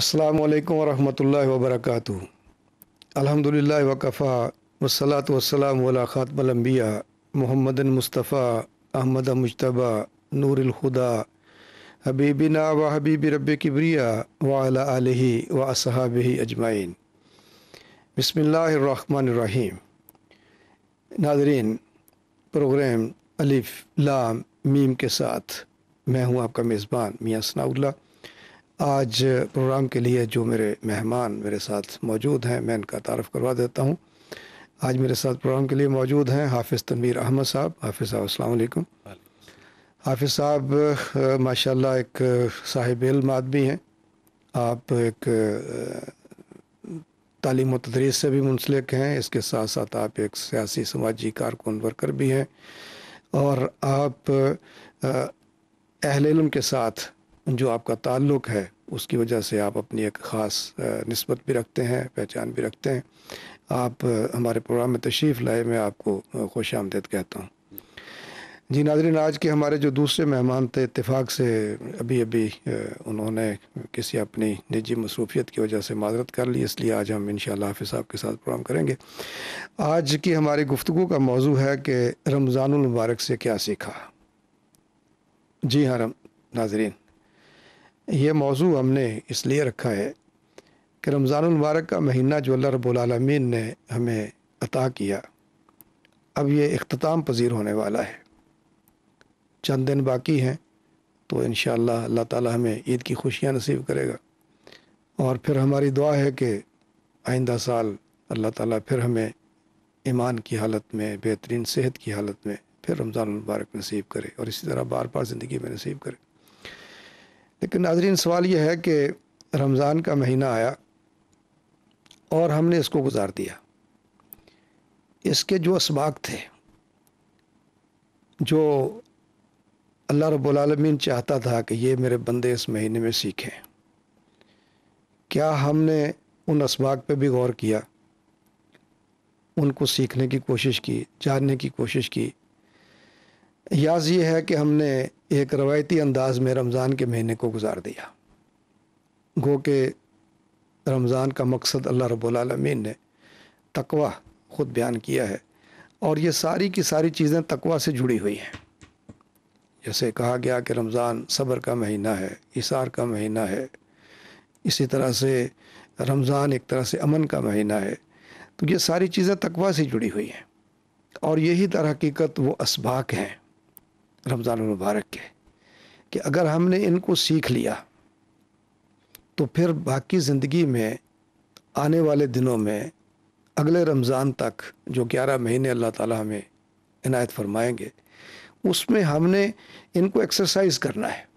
अल्लाम वरहमल वबरक अलहमदिल्ला वकफ़ा वसलात वसलाम ख़ातमलम्बिया मोहम्मद मुस्तफ़ा अहमद मुशतबा नूरलखुदा हबीबिना व हबीब रब किबरिया वाला आलही व असहाब अजमाइन बसमीम नादरीन प्रोग्राम अलिफ लाम मीम के साथ मैं हूँ आपका मेज़बान मियाँ सनाउल्ला आज प्रोग्राम के लिए जो मेरे मेहमान मेरे साथ मौजूद हैं मैं इनका तारफ़ करवा देता हूँ आज मेरे साथ प्रोग्राम के लिए मौजूद हैं हाफिज़ तनवीर अहमद साहब हाफिज़ साहब अलैक्म हाफिज़ साहब माशाल्लाह एक साहिब इल्म आदमी हैं आप एक तालीम तदरीस से भी मुंसलिक हैं इसके साथ साथ आप एक सियासी समाजी कारकुन वर्कर भी हैं और आप अहल इल्म के साथ जो आपका ताल्लुक है उसकी वजह से आप अपनी एक ख़ास नस्बत भी रखते हैं पहचान भी रखते हैं आप हमारे प्रोग्राम में तशरीफ़ लाए मैं आपको खुश आमदेद कहता हूँ जी नाजरीन आज के हमारे जो दूसरे मेहमान थे इतफाक़ से अभी अभी उन्होंने किसी अपनी निजी मसरूफियत की वजह से माजरत कर ली इसलिए आज हम इन हाफि साहब के साथ प्रोग्राम करेंगे आज की हमारी गुफ्तु का मौजू है कि रमज़ानमबारक से क्या सीखा जी हाँ नाजरीन ये मौजू हमने इसलिए रखा है कि रमज़ानमबारक का महीना जो अल्लाह रबालमीन ने हमें अता किया अब ये अख्ताम पजीर होने वाला है चंद दिन बाकी हैं तो इन अल्लाह ताला हमें ईद की खुशियाँ नसीब करेगा और फिर हमारी दुआ है कि आइंदा साल अल्लाह ताला फिर हमें ईमान की हालत में बेहतरीन सेहत की हालत में फिर रमज़ान मुबारक नसीब करे और इसी तरह बार बार ज़िंदगी में नसीब करे लेकिन नाजरीन सवाल यह है कि रमज़ान का महीना आया और हमने इसको गुजार दिया इसके जो इसबाक थे जो अल्लाह रब्बुल चाहता था कि ये मेरे बंदे इस महीने में सीखें क्या हमने उन इसबाक पे भी गौर किया उनको सीखने की कोशिश की जानने की कोशिश की याज ये है कि हमने एक रवायती अंदाज में रमज़ान के महीने को गुजार दिया गो के रमज़ान का मकसद अल्लाह रबालमीन ने तकवा ख़ुद बयान किया है और ये सारी की सारी चीज़ें तकवा से जुड़ी हुई हैं जैसे कहा गया कि रमज़ान सब्र का महीना है इसार का महीना है इसी तरह से रमज़ान एक तरह से अमन का महीना है तो ये सारी चीज़ें तकवा से जुड़ी हुई हैं और यही दर हकीकत वो इसबाक हैं रमज़ान मुबारक के कि अगर हमने इनको सीख लिया तो फिर बाकी ज़िंदगी में आने वाले दिनों में अगले रमज़ान तक जो ग्यारह महीने अल्लाह ताला हमें इनायत फरमाएंगे उसमें हमने इनको एक्सरसाइज करना है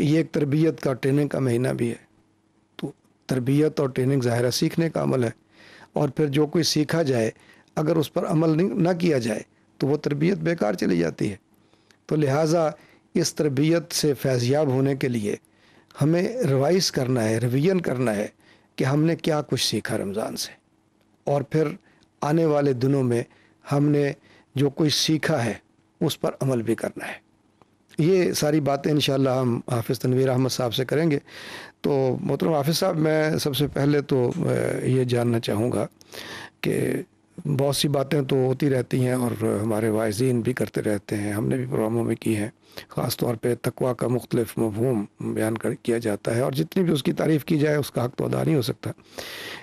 ये एक तरबियत का ट्रेनिंग का महीना भी है तो तरबियत और ट्रेनिंग ज़ाहिर सीखने का अमल है और फिर जो कोई सीखा जाए अगर उस पर अमल ना किया जाए तो वो तरबियत बेकार चली जाती है तो लिहाजा इस तरबियत से फैज़याब होने के लिए हमें रिवाइज करना है रिवीजन करना है कि हमने क्या कुछ सीखा रमज़ान से और फिर आने वाले दिनों में हमने जो कुछ सीखा है उस पर अमल भी करना है ये सारी बातें इन हम हाफिज़ तनवीर अहमद साहब से करेंगे तो मोहतरम हाफिज़ साहब मैं सबसे पहले तो ये जानना चाहूँगा कि बहुत सी बातें तो होती रहती हैं और हमारे वायजीन भी करते रहते हैं हमने भी प्रोग्रामों में की हैं ख़ास तौर पे तकवा का मुख्तलिफ मफहूम बयान कर किया जाता है और जितनी भी उसकी तारीफ़ की जाए उसका हक तो अदा नहीं हो सकता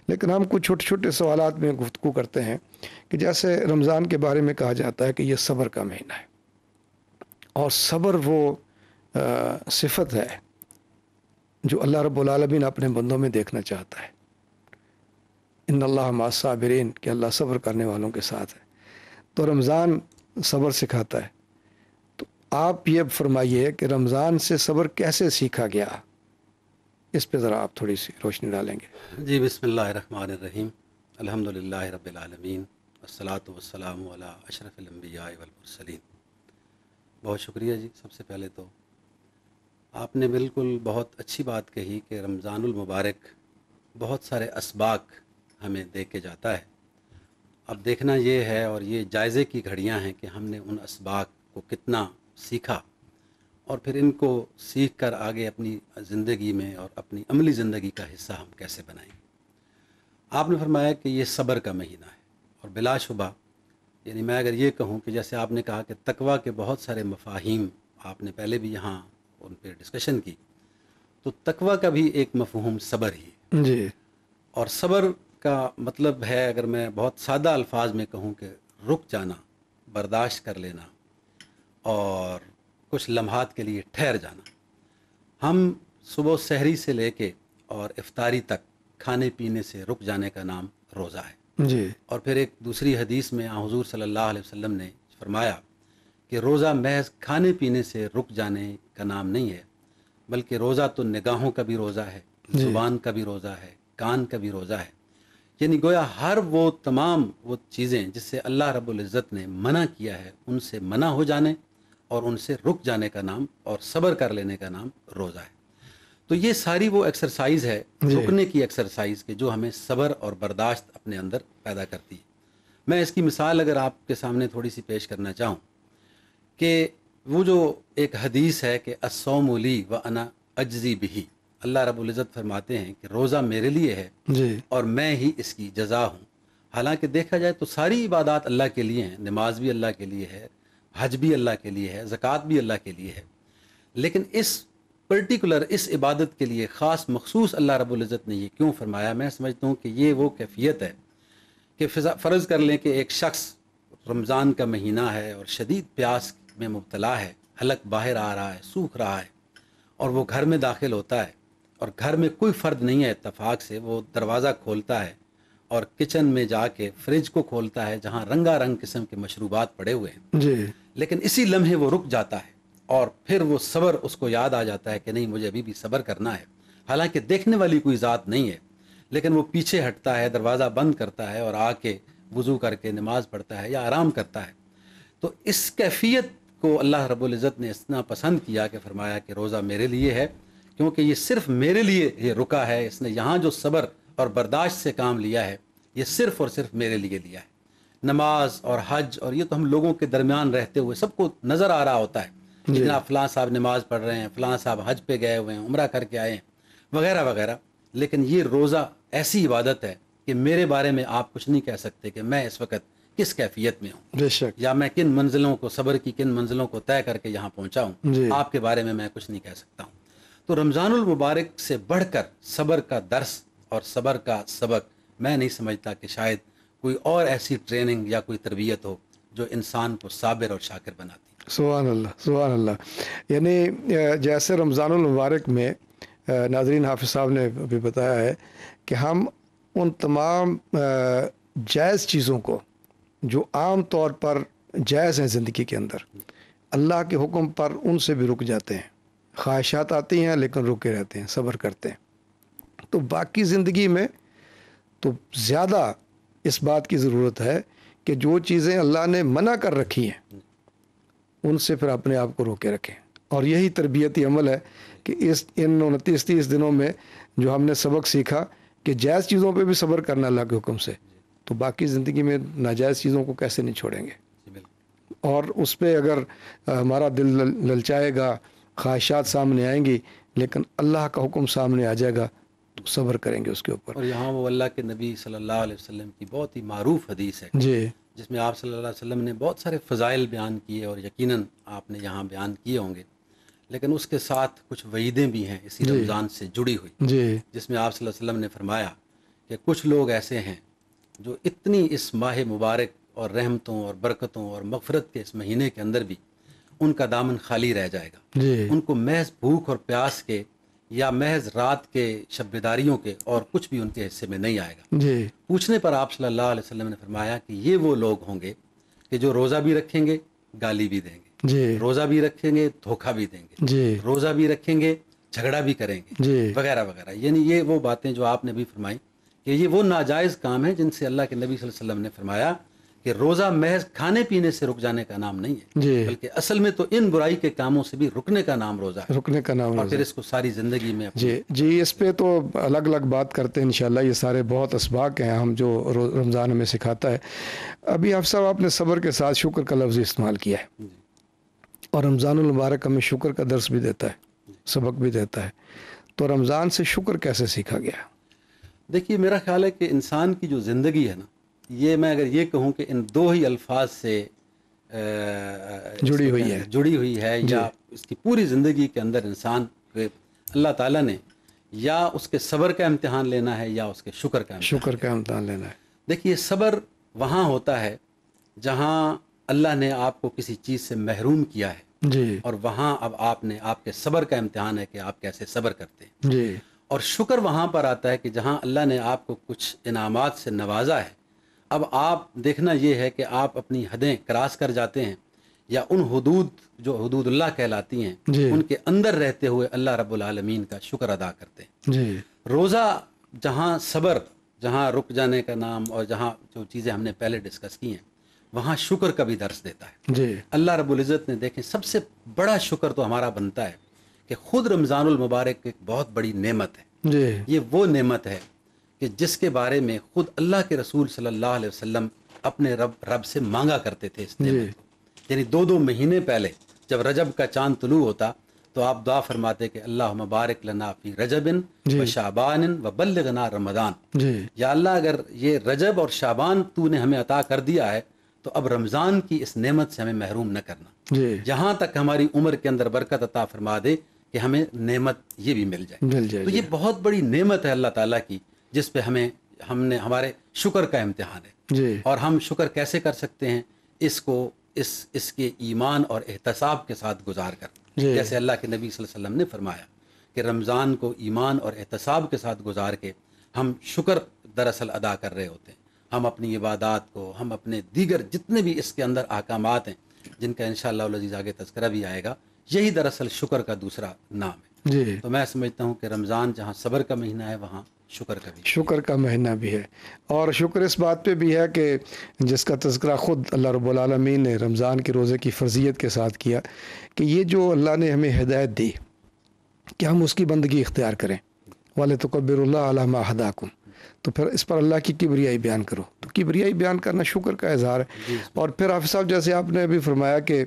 लेकिन हम कुछ छोटे छोटे सवाल में गुफ्तु करते हैं कि जैसे रमज़ान के बारे में कहा जाता है कि यह सब्र का महीना है और सब्र वो आ, सिफत है जो अल्लाह रबालबिन रबालमीन अपने बंदों में देखना चाहता है इन अल्लाह मासाबरीन कि अल्लाह सब्र करने वालों के साथ है तो रमज़ान सब्र सिखाता है तो आप ये फरमाइए कि रमज़ान से सब्र कैसे सीखा गया इस पर ज़रा आप थोड़ी सी रोशनी डालेंगे जी बसमीम अलहमदिल्ला रबीन असलात वसलाम अशरफिलम्बिया वलमसलिन बहुत शुक्रिया जी सबसे पहले तो आपने बिल्कुल बहुत अच्छी बात कही कि रमज़ानमबारक बहुत सारे इसबाक हमें दे के जाता है अब देखना ये है और ये जायज़े की घड़ियाँ हैं कि हमने उन इसबाक को कितना सीखा और फिर इनको सीख कर आगे अपनी ज़िंदगी में और अपनी अमली ज़िंदगी का हिस्सा हम कैसे बनाएं आपने फरमाया कि ये सब्र का महीना है और बिलाशुबा यानी मैं अगर ये कहूँ कि जैसे आपने कहा कि तकवा के बहुत सारे मफाहिम आपने पहले भी यहाँ उन पर डिस्कशन की तो तकवा का भी एक मफहूम सब्र ही जी और सब्र का मतलब है अगर मैं बहुत सादा अल्फाज में कहूँ कि रुक जाना बर्दाश्त कर लेना और कुछ लम्हात के लिए ठहर जाना हम सुबह शहरी से लेके और इफ्तारी तक खाने पीने से रुक जाने का नाम रोज़ा है जी और फिर एक दूसरी हदीस में हजूर सल्ला वसम ने फरमाया कि रोज़ा महज खाने पीने से रुक जाने का नाम नहीं है बल्कि रोज़ा तो निगाहों का भी रोज़ा है जुबान का भी रोज़ा है कान का भी रोज़ा है यानी गोया हर वो तमाम वो चीज़ें जिससे अल्लाह रबुल्ज़त ने मना किया है उनसे मना हो जाने और उनसे रुक जाने का नाम और सब्र कर लेने का नाम रोज़ा है तो ये सारी वो एक्सरसाइज है रुकने की एक्सरसाइज के जो हमें सब्र और बर्दाश्त अपने अंदर पैदा करती है मैं इसकी मिसाल अगर आपके सामने थोड़ी सी पेश करना चाहूँ कि वो जो एक हदीस है कि असोमोली व अना अज़ी भी अल्लाह रबुल्ज़त फरमाते हैं कि रोज़ा मेरे लिए है जी। और मैं ही इसकी जजा हूँ हालांकि देखा जाए तो सारी इबादत अल्लाह के लिए हैं नमाज भी अल्लाह के लिए है हज भी अल्लाह के लिए है ज़क़़त भी अल्लाह के लिए है लेकिन इस पर्टिकुलर इस इबादत के लिए ख़ास मखसूस अल्लाह रबुल्ज़त ने यह क्यों फरमाया मैं समझता हूँ कि ये वो कैफियत है कि फ़र्ज़ कर लें कि एक शख्स रमज़ान का महीना है और शदीद प्यास में मुबतला है हलक बाहर आ रहा है सूख रहा है और वो घर में दाखिल होता है और घर में कोई फ़र्द नहीं है इतफाक़ से वो दरवाज़ा खोलता है और किचन में जाके फ्रिज को खोलता है जहाँ रंगा रंग किस्म के मशरूबात पड़े हुए हैं जी लेकिन इसी लम्हे वो रुक जाता है और फिर वो सब्र उसको याद आ जाता है कि नहीं मुझे अभी भी सब्र करना है हालांकि देखने वाली कोई ज़ात नहीं है लेकिन वो पीछे हटता है दरवाज़ा बंद करता है और आके वज़ू करके नमाज़ पढ़ता है या आराम करता है तो इस कैफियत को अल्लाह रब्ज़त ने इतना पसंद किया कि फरमाया कि रोज़ा मेरे लिए है क्योंकि ये सिर्फ मेरे लिए ये रुका है इसने यहाँ जो सब्र और बर्दाश्त से काम लिया है ये सिर्फ और सिर्फ मेरे लिए लिया है नमाज और हज और ये तो हम लोगों के दरमियान रहते हुए सबको नज़र आ रहा होता है जितना फलां साहब नमाज पढ़ रहे हैं फलां साहब हज पे गए हुए हैं उम्र करके आए हैं वगैरह वगैरह लेकिन ये रोज़ा ऐसी इबादत है कि मेरे बारे में आप कुछ नहीं कह सकते कि मैं इस वक्त किस कैफियत में हूँ या मैं किन मंजिलों को सब्र की किन मंजिलों को तय करके यहाँ पहुँचाऊँ आपके बारे में मैं कुछ नहीं कह सकता हूँ तो रमज़ानुल मुबारक से बढ़कर सबर का दर्स और सबर का सबक मैं नहीं समझता कि शायद कोई और ऐसी ट्रेनिंग या कोई तरबियत हो जो इंसान को साबिर और शाकिर बनाती सुबहान अल्लाह यानी जैसे रमज़ानुल मुबारक में नाजरीन हाफि साहब ने अभी बताया है कि हम उन तमाम जायज़ चीज़ों को जो आम तौर पर जायज़ हैं ज़िंदगी के अंदर अल्लाह के हुक्म पर उनसे भी रुक जाते हैं ख्वाहिशात आती हैं लेकिन रुके रहते हैं सब्र करते हैं तो बाकी ज़िंदगी में तो ज़्यादा इस बात की ज़रूरत है कि जो चीज़ें अल्लाह ने मना कर रखी हैं उनसे फिर अपने आप को रोके रखें और यही तरबियती अमल है कि इस इन उनतीस तीस दिनों में जो हमने सबक सीखा कि जायज़ चीज़ों पे भी सब्र करना अल्लाह के हुक्म से तो बाकी ज़िंदगी में नाजायज़ चीज़ों को कैसे नहीं छोड़ेंगे और उस पर अगर हमारा दिल ललचाएगा ख्वाहिशात सामने आएंगी लेकिन अल्लाह का हुक्म सामने आ जाएगा तो सब्र करेंगे उसके ऊपर और यहाँ वो अल्लाह के नबी सल्लल्लाहु अलैहि वसल्लम की बहुत ही मरूफ हदीस है जी जिसमें आप सल्लल्लाहु अलैहि वसल्लम ने बहुत सारे फ़ज़ाइल बयान किए और यकीनन आपने यहाँ बयान किए होंगे लेकिन उसके साथ कुछ वईदें भी हैं इसी रमज़ान से जुड़ी हुई जी जिसमें आप सल्लल्लाहु अलैहि वसल्लम ने फरमाया कि कुछ लोग ऐसे हैं जो इतनी इस माह मुबारक और रहमतों और बरकतों और मफ़रत के इस महीने के अंदर भी उनका दामन खाली रह जाएगा उनको महज भूख और प्यास के या महज रात के शब्बेदारियों के और कुछ भी उनके हिस्से में नहीं आएगा जी। पूछने पर आप सल्लल्लाहु अलैहि वसल्लम ने फरमाया कि ये वो लोग होंगे कि जो रोज़ा भी रखेंगे गाली भी देंगे रोज़ा भी रखेंगे धोखा भी देंगे रोज़ा भी रखेंगे झगड़ा भी करेंगे वगैरह वगैरह यानी ये वो बातें जो आपने भी फरमाई कि ये वो नाजायज़ काम है जिनसे अल्लाह के नबी वसल्लम ने फरमाया कि रोजा महज खाने पीने से रुक जाने का नाम नहीं है बल्कि असल में तो इन बुराई के कामों से भी रुकने का नाम रोजा है रुकने का नाम और फिर इसको सारी जिंदगी में जी जी इस पे तो अलग अलग बात करते हैं इनशाला ये सारे बहुत इसबाक हैं हम जो रमज़ान में सिखाता है अभी आप साहब आपने सब्र के साथ शुक्र का लफ्ज़ इस्तेमाल किया है और रमज़ान मुबारक हमें शुक्र का दर्श भी देता है सबक भी देता है तो रमज़ान से शुक्र कैसे सीखा गया देखिए मेरा ख्याल है कि इंसान की जो ज़िंदगी है ना ये मैं अगर ये कहूँ कि इन दो ही अल्फाज से जुड़ी हुई है जुड़ी हुई है या इसकी पूरी ज़िंदगी के अंदर इंसान अल्लाह ताला ने या उसके सब्र का इम्तहान लेना है या उसके शुक्र का शुक्र का इम्तहान लेना है देखिए सब्र वहाँ होता है जहाँ अल्लाह ने आपको किसी चीज़ से महरूम किया है जी और वहाँ अब आपने आपके सब्र का इम्तहान है कि आप कैसे सब्र करते हैं जी और शुक्र वहाँ पर आता है कि जहाँ अल्लाह ने आपको कुछ इनामत से नवाजा है अब आप देखना ये है कि आप अपनी हदें क्रॉस कर जाते हैं या उन हदूद जो हदूदुल्ला कहलाती हैं उनके अंदर रहते हुए अल्लाह रब्बुल आलमीन का शुक्र अदा करते हैं रोज़ा जहाँ सब्र जहाँ रुक जाने का नाम और जहाँ जो चीज़ें हमने पहले डिस्कस की हैं वहाँ शुक्र का भी दर्श देता है अल्लाह रब्बुल इज़्ज़त ने देखें सबसे बड़ा शुक्र तो हमारा बनता है कि खुद रमज़ानुल मुबारक एक बहुत बड़ी नेमत है ये वो नेमत है कि जिसके बारे में खुद अल्लाह के रसूल सल्लल्लाहु अलैहि वसल्लम अपने रब रब से मांगा करते थे इस यानी दो दो महीने पहले जब रजब का चांद तुलू होता तो आप दुआ फरमाते कि अल्लाह मुबारक लना फी रजबिन व शाबान व बल्लगना रमदान या अल्लाह अगर ये रजब और शाबान तू ने हमें अता कर दिया है तो अब रमज़ान की इस नेमत से हमें महरूम न करना यहाँ तक हमारी उम्र के अंदर बरकत अता फरमा दे कि हमें नेमत ये भी मिल जाए मिल जाए तो ये बहुत बड़ी नेमत है अल्लाह ताला की जिस पे हमें हमने हमारे शुक्र का इम्तहान है जी। और हम शुक्र कैसे कर सकते हैं इसको इस इसके ईमान और एहतसाब के साथ गुजार कर जैसे अल्लाह के नबी वसल्लम ने फरमाया कि रमज़ान को ईमान और एहतसाब के साथ गुजार के हम शुक्र दरअसल अदा कर रहे होते हैं हम अपनी इबादत को हम अपने दीगर जितने भी इसके अंदर अहकाम हैं जिनका इन शजीज़ आगे तस्करा भी आएगा यही दरअसल शुक्र का दूसरा नाम है तो मैं समझता हूँ कि रमज़ान जहाँ सबर का महीना है वहाँ शुक्र का भी शुक्र का महीना भी है और शुक्र इस बात पे भी है कि जिसका तस्करा ख़ुद अल्लाह रबालमीन ने रमज़ान के रोज़े की फर्जियत के साथ किया कि ये जो अल्लाह ने हमें हिदायत दी कि हम उसकी बंदगी इख्तियार करें वाले तकबरल्ला हदाकुम तो फिर इस पर अल्लाह की किबरियाई बयान करो तो किबरियाई बयान करना शुक्र का इजहार है और फिर हाफि साहब जैसे आपने अभी फरमाया कि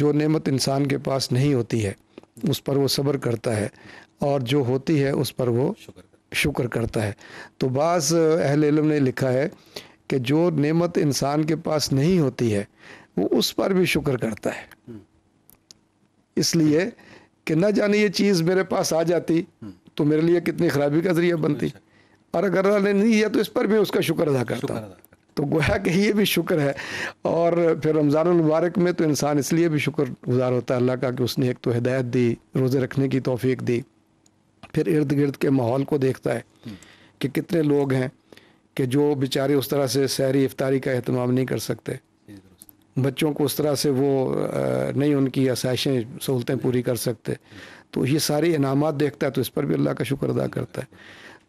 जो नेमत इंसान के पास नहीं होती है उस पर वो सब्र करता है और जो होती है उस पर वो शुक्र शुक्र करता है तो बास अहल इलम ने लिखा है कि जो नेमत इंसान के पास नहीं होती है वो उस पर भी शुक्र करता है इसलिए कि ना जाने ये चीज़ मेरे पास आ जाती तो मेरे लिए कितनी खराबी का जरिया बनती अच्छा। और अगर अल्लाह ने नहीं दिया तो इस पर भी उसका शुक्र अदा करता तो गोया कि ये भी शुक्र है और फिर रमज़ान मुबारक में तो इंसान इसलिए भी शुक्र गुज़ार होता है अल्लाह का कि उसने एक तो हिदायत दी रोज़े रखने की तोफ़ी दी फिर इर्द गिर्द के माहौल को देखता है कि कितने लोग हैं कि जो बेचारे उस तरह से सहरी इफ्तारी का अहतमाम नहीं कर सकते बच्चों को उस तरह से वो नहीं उनकी आसाइशें सहूलतें पूरी कर सकते तो ये सारे इनाम देखता है तो इस पर भी अल्लाह का शुक्र अदा करता है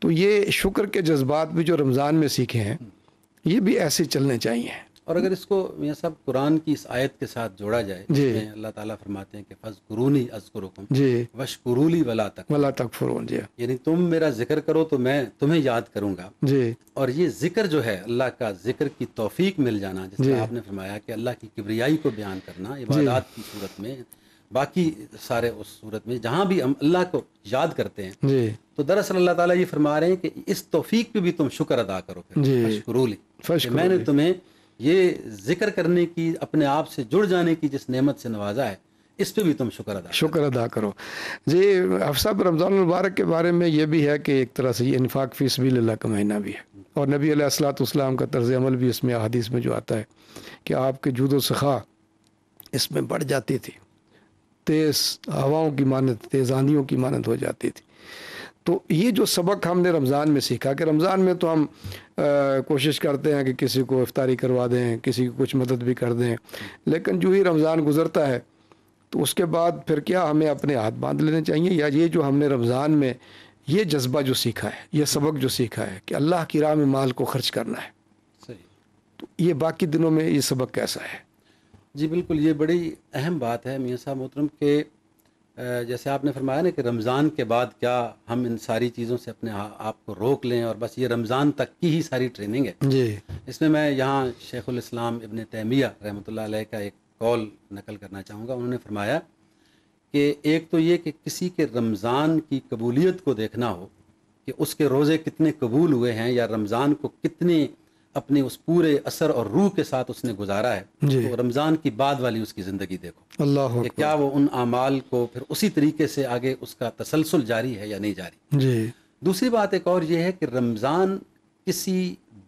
तो ये शुक्र के जज्बात भी जो रमज़ान में सीखे हैं ये भी ऐसे चलने चाहिए और अगर इसको मियाँ साहब कुरान की इस आयत के साथ जोड़ा जाए अल्लाह ताला फरमाते हैं कि फज गुरूनी अजकुरुकुम जी वश वला तक वला तक फुरून जी यानी तुम मेरा जिक्र करो तो मैं तुम्हें याद करूंगा जी और ये जिक्र जो है अल्लाह का जिक्र की तौफीक मिल जाना जैसे आपने फरमाया कि अल्लाह की किबरियाई को बयान करना इबादत की सूरत में बाकी सारे उस सूरत में जहाँ भी हम अल्लाह को याद करते हैं जी तो दरअसल अल्लाह ताला ये फरमा रहे हैं कि इस तौफीक पे भी तुम शुक्र अदा करो फिर मैंने तुम्हें ये जिक्र करने की अपने आप से जुड़ जाने की जिस नेमत से नवाजा है इस पे भी तुम शुक्र अदा शुक्र अदा करो जी अफसाब रमज़ान मुबारक के बारे में ये भी है कि एक तरह से ये इनफाक फीस भी ला का महीना भी है और नबी असलातम का तर्ज अमल भी इसमें अदीस में जो आता है कि आपके जूदो सखा इसमें बढ़ जाती थी तेज़ हवाओं की मानत तेज़ आंधियों की मानत हो जाती थी तो ये जो सबक हमने रमज़ान में सीखा कि रमज़ान में तो हम आ, कोशिश करते हैं कि किसी को इफ्तारी करवा दें किसी को कुछ मदद भी कर दें लेकिन जो ही रमज़ान गुज़रता है तो उसके बाद फिर क्या हमें अपने हाथ बांध लेने चाहिए या ये जो हमने रमज़ान में ये जज्बा जो सीखा है ये सबक जो सीखा है कि अल्लाह की राह में माल को खर्च करना है सही तो ये बाकी दिनों में ये सबक कैसा है जी बिल्कुल ये बड़ी अहम बात है मियाँ साहब मोहतरम के जैसे आपने फरमाया ना कि रमज़ान के बाद क्या हम इन सारी चीज़ों से अपने आप को रोक लें और बस ये रमज़ान तक की ही सारी ट्रेनिंग है जी इसमें मैं यहाँ इस्लाम इबन तैमिया रहमत का एक कॉल नकल करना चाहूँगा उन्होंने फरमाया कि एक तो ये कि किसी के रमज़ान की कबूलियत को देखना हो कि उसके रोज़े कितने कबूल हुए हैं या रमज़ान को कितने अपने उस पूरे असर और रूह के साथ उसने गुजारा है तो रमज़ान की बाद वाली उसकी ज़िंदगी देखो अल्लाह क्या वो उन अमाल को फिर उसी तरीके से आगे उसका तसलसल जारी है या नहीं जारी जी दूसरी बात एक और ये है कि रमज़ान किसी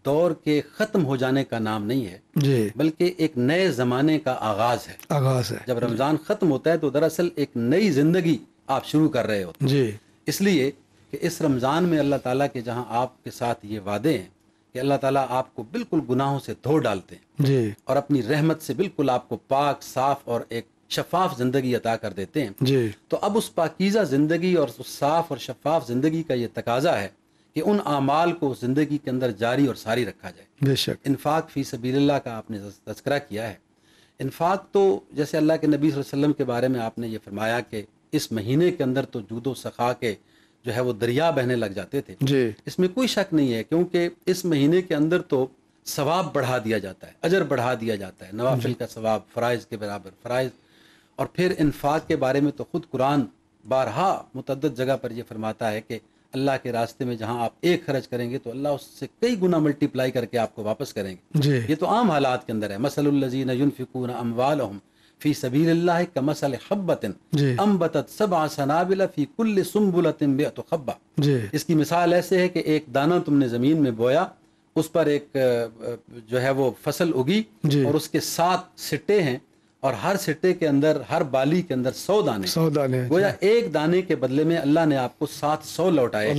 दौर के ख़त्म हो जाने का नाम नहीं है जी बल्कि एक नए ज़माने का आगाज़ है आगाज़ है जब रमज़ान ख़त्म होता है तो दरअसल एक नई ज़िंदगी आप शुरू कर रहे हो जी इसलिए कि इस रमज़ान में अल्लाह ताला के जहाँ आपके साथ ये वादे हैं कि अल्लाह ताला आपको बिल्कुल गुनाहों से धो डालते हैं जी और अपनी रहमत से बिल्कुल आपको पाक साफ और एक शफाफ जिंदगी अता कर देते हैं जी तो अब उस पाकिज़ा जिंदगी और उस साफ और शफाफ जिंदगी का ये तकाजा है कि उन अमाल को जिंदगी के अंदर जारी और सारी रखा जाए बेशक इन्फाक फ़ी सबील्ला का आपने तस्करा किया है इनफाक तो जैसे अल्लाह के नबी वसल्लम के बारे में आपने ये फरमाया कि इस महीने के अंदर तो जूदो सखा के जो है वो दरिया बहने लग जाते थे जी इसमें कोई शक नहीं है क्योंकि इस महीने के अंदर तो सवाब बढ़ा दिया जाता है अजर बढ़ा दिया जाता है नवाफिल का सवाब फ़राइज़ के बराबर फ़राइज़ और फिर इन्फाक के बारे में तो ख़ुद कुरान बारहा मतद जगह पर यह फरमाता है कि अल्लाह के रास्ते में जहाँ आप एक खर्च करेंगे तो अल्लाह उससे कई गुना मल्टीप्लाई करके आपको वापस करेंगे ये तो आम हालात के अंदर है मसलजी यूनफिकून अमवाल इसकी मिसाल ऐसे है कि एक दाना तुमने ज़मीन में बोया उस पर एक जो है वो फसल उगी और उसके सात सिट्टे हैं और हर सिट्टे के अंदर हर बाली के अंदर सौ दाने सौ दाने गोया एक दाने के बदले में अल्लाह ने आपको सात सौ लौटाए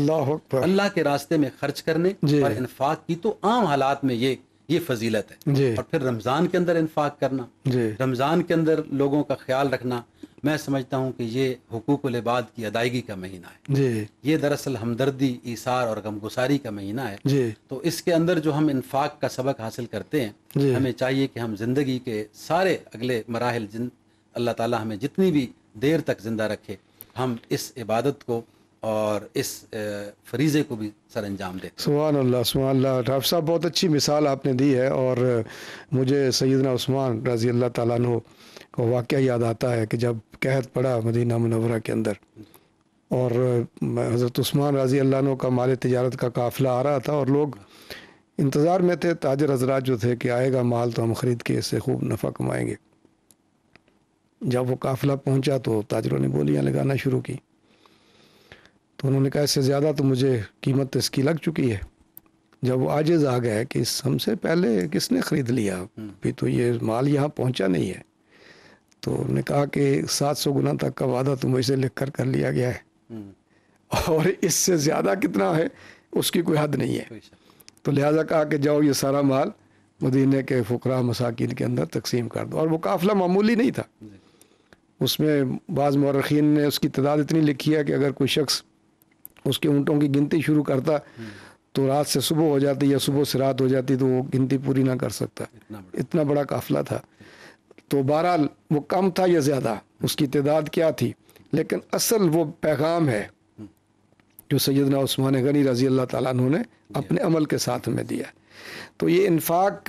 अल्लाह के रास्ते में खर्च करने और इन्फाक की तो आम हालात में ये ये फजीलत है और फिर रमज़ान के अंदर इन्फाक करना रमज़ान के अंदर लोगों का ख्याल रखना मैं समझता हूँ कि ये हकूक लिबाद की अदायगी का महीना है ये दरअसल हमदर्दी ईसार और गमगुसारी का महीना है तो इसके अंदर जो हम इन्फाक का सबक हासिल करते हैं हमें चाहिए कि हम जिंदगी के सारे अगले मराहल जिन अल्लाह ताला हमें जितनी भी देर तक जिंदा रखे हम इस इबादत को और इस फरीज़े को भी सर अंजाम दे सुबहान अल्लाह सुबहान अल्लाह डॉक्टर साहब बहुत अच्छी मिसाल आपने दी है और मुझे सैदना उस्मान रज़ी अल्लाह तु को वाक़ याद आता है कि जब कहत पड़ा मदीना मनवरा के अंदर और हज़रत उस्मान रज़ी अल्लाह का माल तजारत का काफ़िला आ रहा था और लोग इंतज़ार में थे ताजर हजरात जो थे कि आएगा माल तो हम ख़रीद के इससे खूब नफ़ा कमाएँगे जब वो काफ़िला पहुँचा तो ताजरों ने बोलियाँ लगाना शुरू की तो उन्होंने कहा इससे ज़्यादा तो मुझे कीमत इसकी लग चुकी है जब वो आजिज आ गए कि हमसे पहले किसने ख़रीद लिया अभी हम्म। तो ये माल यहाँ पहुँचा नहीं है तो उन्होंने कहा कि सात सौ गुना तक का वादा तो मुझसे लिख कर कर लिया गया है हम्म। और इससे ज़्यादा कितना है उसकी कोई हद नहीं है तो लिहाजा कहा कि जाओ ये सारा माल मदीने के फ़करा मसाकिन के अंदर तकसीम कर दो और वो काफ़िला मामूली नहीं था उसमें बाज़ मौरखीन ने उसकी तादाद इतनी लिखी है कि अगर कोई शख्स उसके ऊँटों की गिनती शुरू करता हम्म। तो रात से सुबह हो जाती या सुबह से रात हो जाती तो वो गिनती पूरी ना कर सकता इतना बड़ा, इतना बड़ा काफिला था तो बहरहाल वो कम था या ज़्यादा उसकी तदाद क्या थी लेकिन असल वो पैगाम है हम्म। जो सैदना उस्मान गनी रज़ी अल्लाह ताला ने अपने अमल के साथ में दिया तो ये इनफाक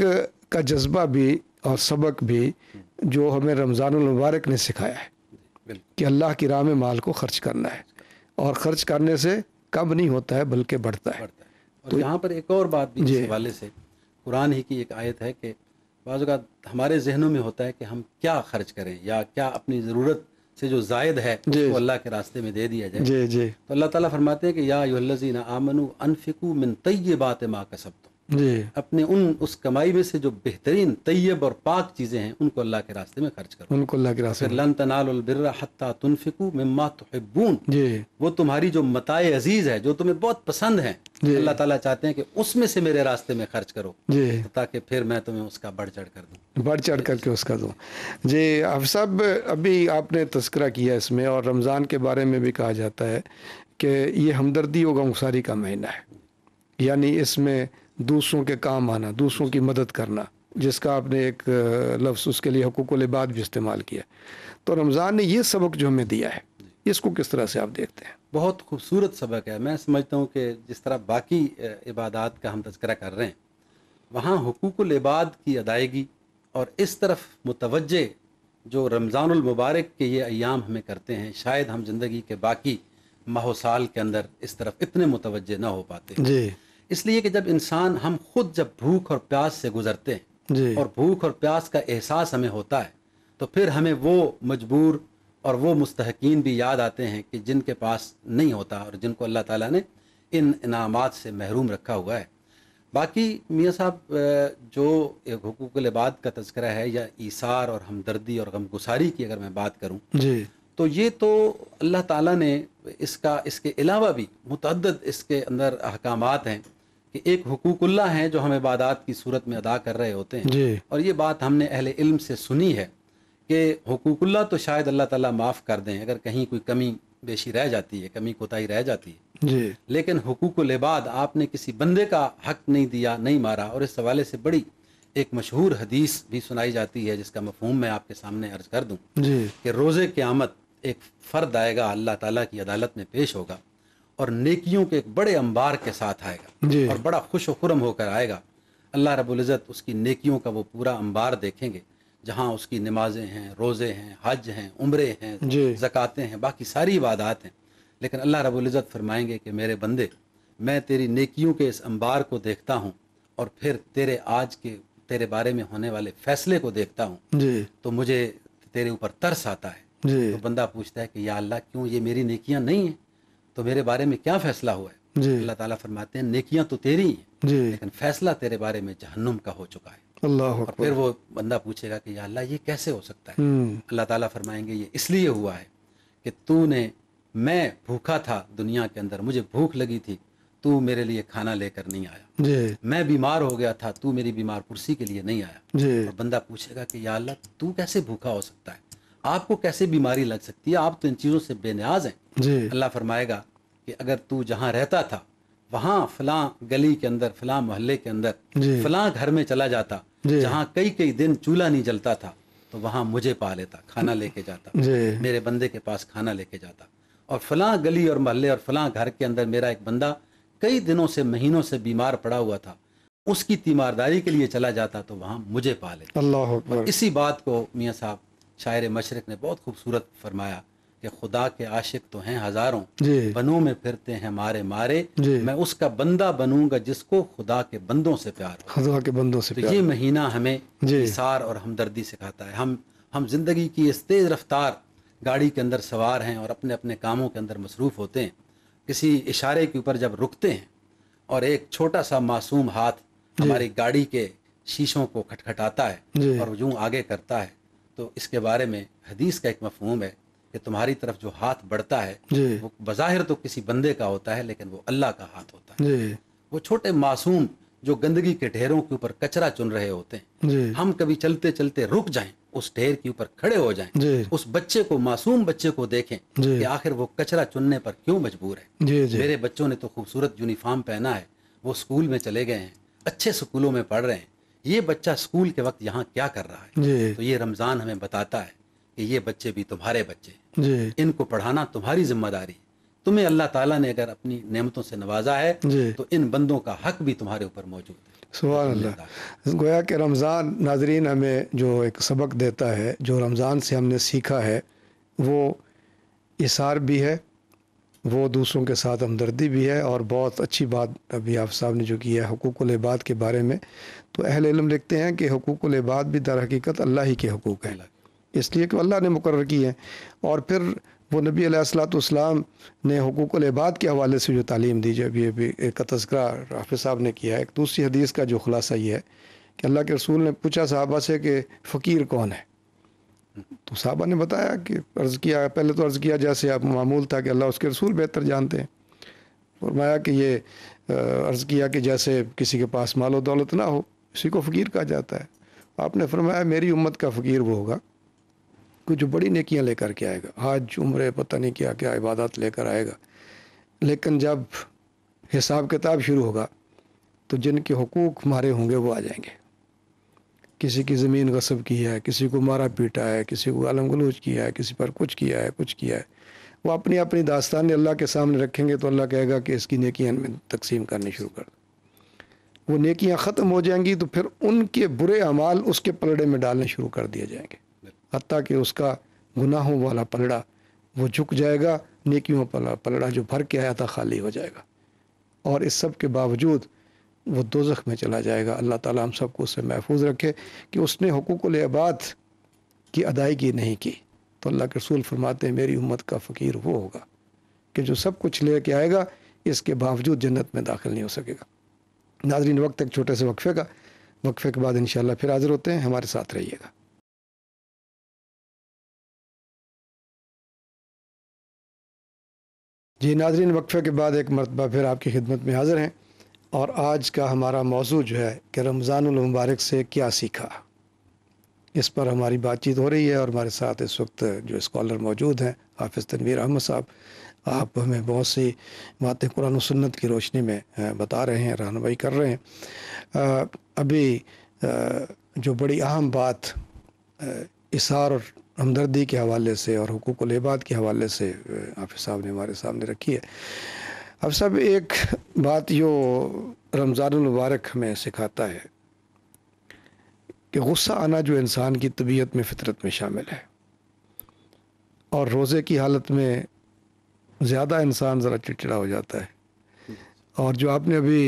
का जज्बा भी और सबक भी हम्म। जो हमें रमज़ान मुबारक ने सिखाया है कि अल्लाह की राह में माल को खर्च करना है और खर्च करने से कम नहीं होता है बल्कि बढ़ता है और तो यहाँ पर एक और बात भी हवाले से कुरान ही की एक आयत है कि बाज़ात हमारे जहनों में होता है कि हम क्या खर्च करें या क्या अपनी ज़रूरत से जो जायद है उसको अल्लाह के रास्ते में दे दिया जाए जी जी तो अल्लाह ताला फरमाते हैं कि या युल्लजीना आमनु अनफिकु मिन तय बात माँ का सब अपने उन उस कमाई में से जो बेहतरीन तय्यब और पाक चीज़ें हैं उनको अल्लाह के रास्ते में खर्च करो उनको अल्लाह के रास्ते लन तनालबिर्रा हत्ता तुनफिकू मम्मा तोहबून वो तुम्हारी जो मताए अजीज़ है जो तुम्हें बहुत पसंद है अल्लाह ताला चाहते हैं कि उसमें से मेरे रास्ते में खर्च करो जी ताकि फिर मैं तुम्हें उसका बढ़ चढ़ कर दूँ बढ़ चढ़ करके उसका दूँ जी अब सब अभी आपने तस्करा किया इसमें और रमज़ान के बारे में भी कहा जाता है कि ये हमदर्दी और गमसारी का महीना है यानी इसमें दूसरों के काम आना दूसरों की मदद करना जिसका आपने एक लफ्स उसके लिए हकूक लिबाद भी इस्तेमाल किया तो रमज़ान ने ये सबक जो हमें दिया है इसको किस तरह से आप देखते हैं बहुत खूबसूरत सबक है मैं समझता हूँ कि जिस तरह बाकी इबादत का हम तस्करा कर रहे हैं वहाँ हकूक लिबाद की अदायगी और इस तरफ मुतवजे जो रमज़ानमबारक के ये अयाम हमें करते हैं शायद हम ज़िंदगी के बाकी माहौसाल के अंदर इस तरफ इतने मुतवजे ना हो पाते जी इसलिए कि जब इंसान हम खुद जब भूख और प्यास से गुजरते हैं और भूख और प्यास का एहसास हमें होता है तो फिर हमें वो मजबूर और वो मुस्तकिन भी याद आते हैं कि जिनके पास नहीं होता और जिनको अल्लाह ताला ने इन इनाम से महरूम रखा हुआ है बाकी मियाँ साहब जो एक हकूक लबाद का तस्करा है या ईसार और हमदर्दी और गमगुसारी की अगर मैं बात करूँ जी तो ये तो अल्लाह ताला ने इसका इसके अलावा भी मुतद इसके अंदर अहकाम हैं कि एक हकूकुल्ला है जो हम इबादात की सूरत में अदा कर रहे होते हैं और ये बात हमने अहले इल्म से सुनी है कि हकूकुल्ला तो शायद अल्लाह ताला माफ़ कर दें अगर कहीं कोई कमी बेशी रह जाती है कमी कोताही रह जाती है जी। लेकिन हकूक लिबाद आपने किसी बंदे का हक नहीं दिया नहीं मारा और इस हवाले से बड़ी एक मशहूर हदीस भी सुनाई जाती है जिसका मफहूम मैं आपके सामने अर्ज कर दूँ कि रोज़े क़्यामत एक फ़र्द आएगा अल्लाह ताला की अदालत में पेश होगा और नेकियों के एक बड़े अंबार के साथ आएगा और बड़ा खुश खुरम होकर आएगा अल्लाह रबुल्ज़त उसकी नेकियों का वो पूरा अंबार देखेंगे जहाँ उसकी नमाजें हैं रोज़े हैं हज हैं उम्रे हैं ज़क़ातें हैं बाकी सारी इबादात हैं लेकिन अल्लाह रबुल्ज़त फरमाएंगे कि मेरे बंदे मैं तेरी नेकियों के इस अंबार को देखता हूँ और फिर तेरे आज के तेरे बारे में होने वाले फैसले को देखता हूँ तो मुझे तेरे ऊपर तरस आता है तो बंदा पूछता है कि या अल्लाह क्यों ये मेरी नेकियाँ नहीं हैं तो मेरे बारे में क्या फैसला हुआ है अल्लाह ताला फरमाते हैं नेकियां तो तेरी हैं लेकिन फैसला तेरे बारे में जहन्नुम का हो चुका है अल्लाह और फिर वो बंदा पूछेगा कि अल्लाह ये कैसे हो सकता है हम्म। अल्लाह ताला फरमाएंगे ये इसलिए हुआ है कि तूने मैं भूखा था दुनिया के अंदर मुझे भूख लगी थी तू मेरे लिए खाना लेकर नहीं आया मैं बीमार हो गया था तू मेरी बीमार कुर्सी के लिए नहीं आया और बंदा पूछेगा कि या अल्लाह तू कैसे भूखा हो सकता है आपको कैसे बीमारी लग सकती है आप तो इन चीज़ों से बेनियाज हैं अल्लाह फरमाएगा कि अगर तू जहाँ रहता था वहाँ फला गली के अंदर फला मोहल्ले के अंदर फला घर में चला जाता जहाँ कई कई दिन चूल्हा नहीं जलता था तो वहाँ मुझे पा लेता खाना लेके जाता मेरे बंदे के पास खाना लेके जाता और फला गली और मोहल्ले और फला घर के अंदर मेरा एक बंदा कई दिनों से महीनों से बीमार पड़ा हुआ था उसकी तीमारदारी के लिए चला जाता तो वहाँ मुझे पा लेता इसी बात को मियाँ साहब शायर मशरक़ ने बहुत खूबसूरत फरमाया कि खुदा के आशिक तो हैं हज़ारों बनों में फिरते हैं मारे मारे मैं उसका बंदा बनूंगा जिसको खुदा के बंदों से प्यार खुदा के बंदों से तो प्यार ये महीना हमें सार और हमदर्दी सिखाता है हम हम जिंदगी की इस तेज़ रफ्तार गाड़ी के अंदर सवार हैं और अपने अपने कामों के अंदर मसरूफ़ होते हैं किसी इशारे के ऊपर जब रुकते हैं और एक छोटा सा मासूम हाथ हमारी गाड़ी के शीशों को खटखटाता है और यूँ आगे करता है तो इसके बारे में हदीस का एक मफहूम है कि तुम्हारी तरफ जो हाथ बढ़ता है वो बज़ाहिर तो किसी बंदे का होता है लेकिन वो अल्लाह का हाथ होता है वो छोटे मासूम जो गंदगी के ढेरों के ऊपर कचरा चुन रहे होते हैं हम कभी चलते चलते रुक जाए उस ढेर के ऊपर खड़े हो जाए उस बच्चे को मासूम बच्चे को देखें कि आखिर वो कचरा चुनने पर क्यों मजबूर है मेरे बच्चों ने तो खूबसूरत यूनिफॉर्म पहना है वो स्कूल में चले गए हैं अच्छे स्कूलों में पढ़ रहे हैं ये बच्चा स्कूल के वक्त यहाँ क्या कर रहा है तो ये रमज़ान हमें बताता है कि ये बच्चे भी तुम्हारे बच्चे इनको पढ़ाना तुम्हारी जिम्मेदारी तुम्हें अल्लाह ताला ने अगर अपनी नेमतों से नवाजा है तो इन बंदों का हक भी तुम्हारे ऊपर मौजूद है सुबह गोया कि रमज़ान नाजरीन हमें जो एक सबक देता है जो रमज़ान से हमने सीखा है वो इसार भी है वो दूसरों के साथ हमदर्दी भी है और बहुत अच्छी बात अभी आप साहब ने जो की है हकूक़ के बारे में तो अहल इलम लिखते हैं कि हकूक़ इबाद भी दर हकीकत अल्लाह ही के हकूक़ हैं इसलिए कि अल्लाह ने मुकर की है और फिर वो नबी सलाम ने हकूक के हवाले से जो तालीम दी जो अभी अभी एक तस्करा हाफि साहब ने किया है एक दूसरी हदीस का जो खुलासा ये है कि अल्लाह के रसूल ने पूछा साहबा से कि फ़कीर कौन है तो साहबा ने बताया कि अर्ज़ किया पहले तो अर्ज़ किया जैसे आप मामूल था कि अल्लाह उसके रसूल बेहतर जानते हैं फरमाया कि ये अर्ज़ किया कि जैसे किसी के पास मालो दौलत ना हो इसी को फ़कीर कहा जाता है आपने फरमाया मेरी उम्मत का फ़कीर वो होगा कुछ बड़ी नेकियां लेकर के आएगा आज उम्र पता नहीं क्या क्या इबादत लेकर आएगा लेकिन जब हिसाब किताब शुरू होगा तो जिनके हकूक़ मारे होंगे वो आ जाएंगे किसी की ज़मीन गसब की है किसी को मारा पीटा है किसी को आलम गलूज किया है किसी पर कुछ किया है कुछ किया है वो अपनी अपनी दास्तान अल्लाह के सामने रखेंगे तो अल्लाह कहेगा कि इसकी नेकियाँ में तकसीम करनी शुरू कर वो नेकियाँ ख़त्म हो जाएंगी तो फिर उनके बुरे अमाल उसके पलड़े में डालने शुरू कर दिए जाएंगे हती कि उसका गुनाहों वाला पलड़ा वो झुक जाएगा नेकियों पलड़ा जो भर के आया था खाली हो जाएगा और इस सब के बावजूद वो दोजख में चला जाएगा अल्लाह ताला हम सबको उससे महफूज रखे कि उसने हकूक़ आबाद की अदायगी नहीं की तो अल्लाह के रसूल फरमाते हैं मेरी उम्मत का फ़कीर वो होगा कि जो सब कुछ ले के आएगा इसके बावजूद जन्नत में दाखिल नहीं हो सकेगा नाजरीन वक्त एक छोटे से वक्फे का वक्फे के बाद इन फिर हाजिर होते हैं हमारे साथ रहिएगा जी नाजरीन वक्फे के बाद एक मरतबा फिर आपकी खिदमत में हाजिर हैं और आज का हमारा मौजू जो है कि रमज़ानमबारक से क्या सीखा इस पर हमारी बातचीत हो रही है और हमारे साथ इस वक्त जो इस्कॉलर मौजूद हैं हाफिज़ तनवीर अहमद साहब आप हमें बहुत सी बातें कुरान सुन्नत की रोशनी में बता रहे हैं रहनमई कर रहे हैं अभी जो बड़ी अहम बात इसार और हमदर्दी के हवाले से और हकूक लबाद के हवाले से हाफि साहब ने हमारे सामने रखी है अब सब एक बात यो मुबारक हमें सिखाता है कि गुस्सा आना जो इंसान की तबीयत में फितरत में शामिल है और रोज़े की हालत में ज़्यादा इंसान ज़रा चिड़चिड़ा हो जाता है और जो आपने अभी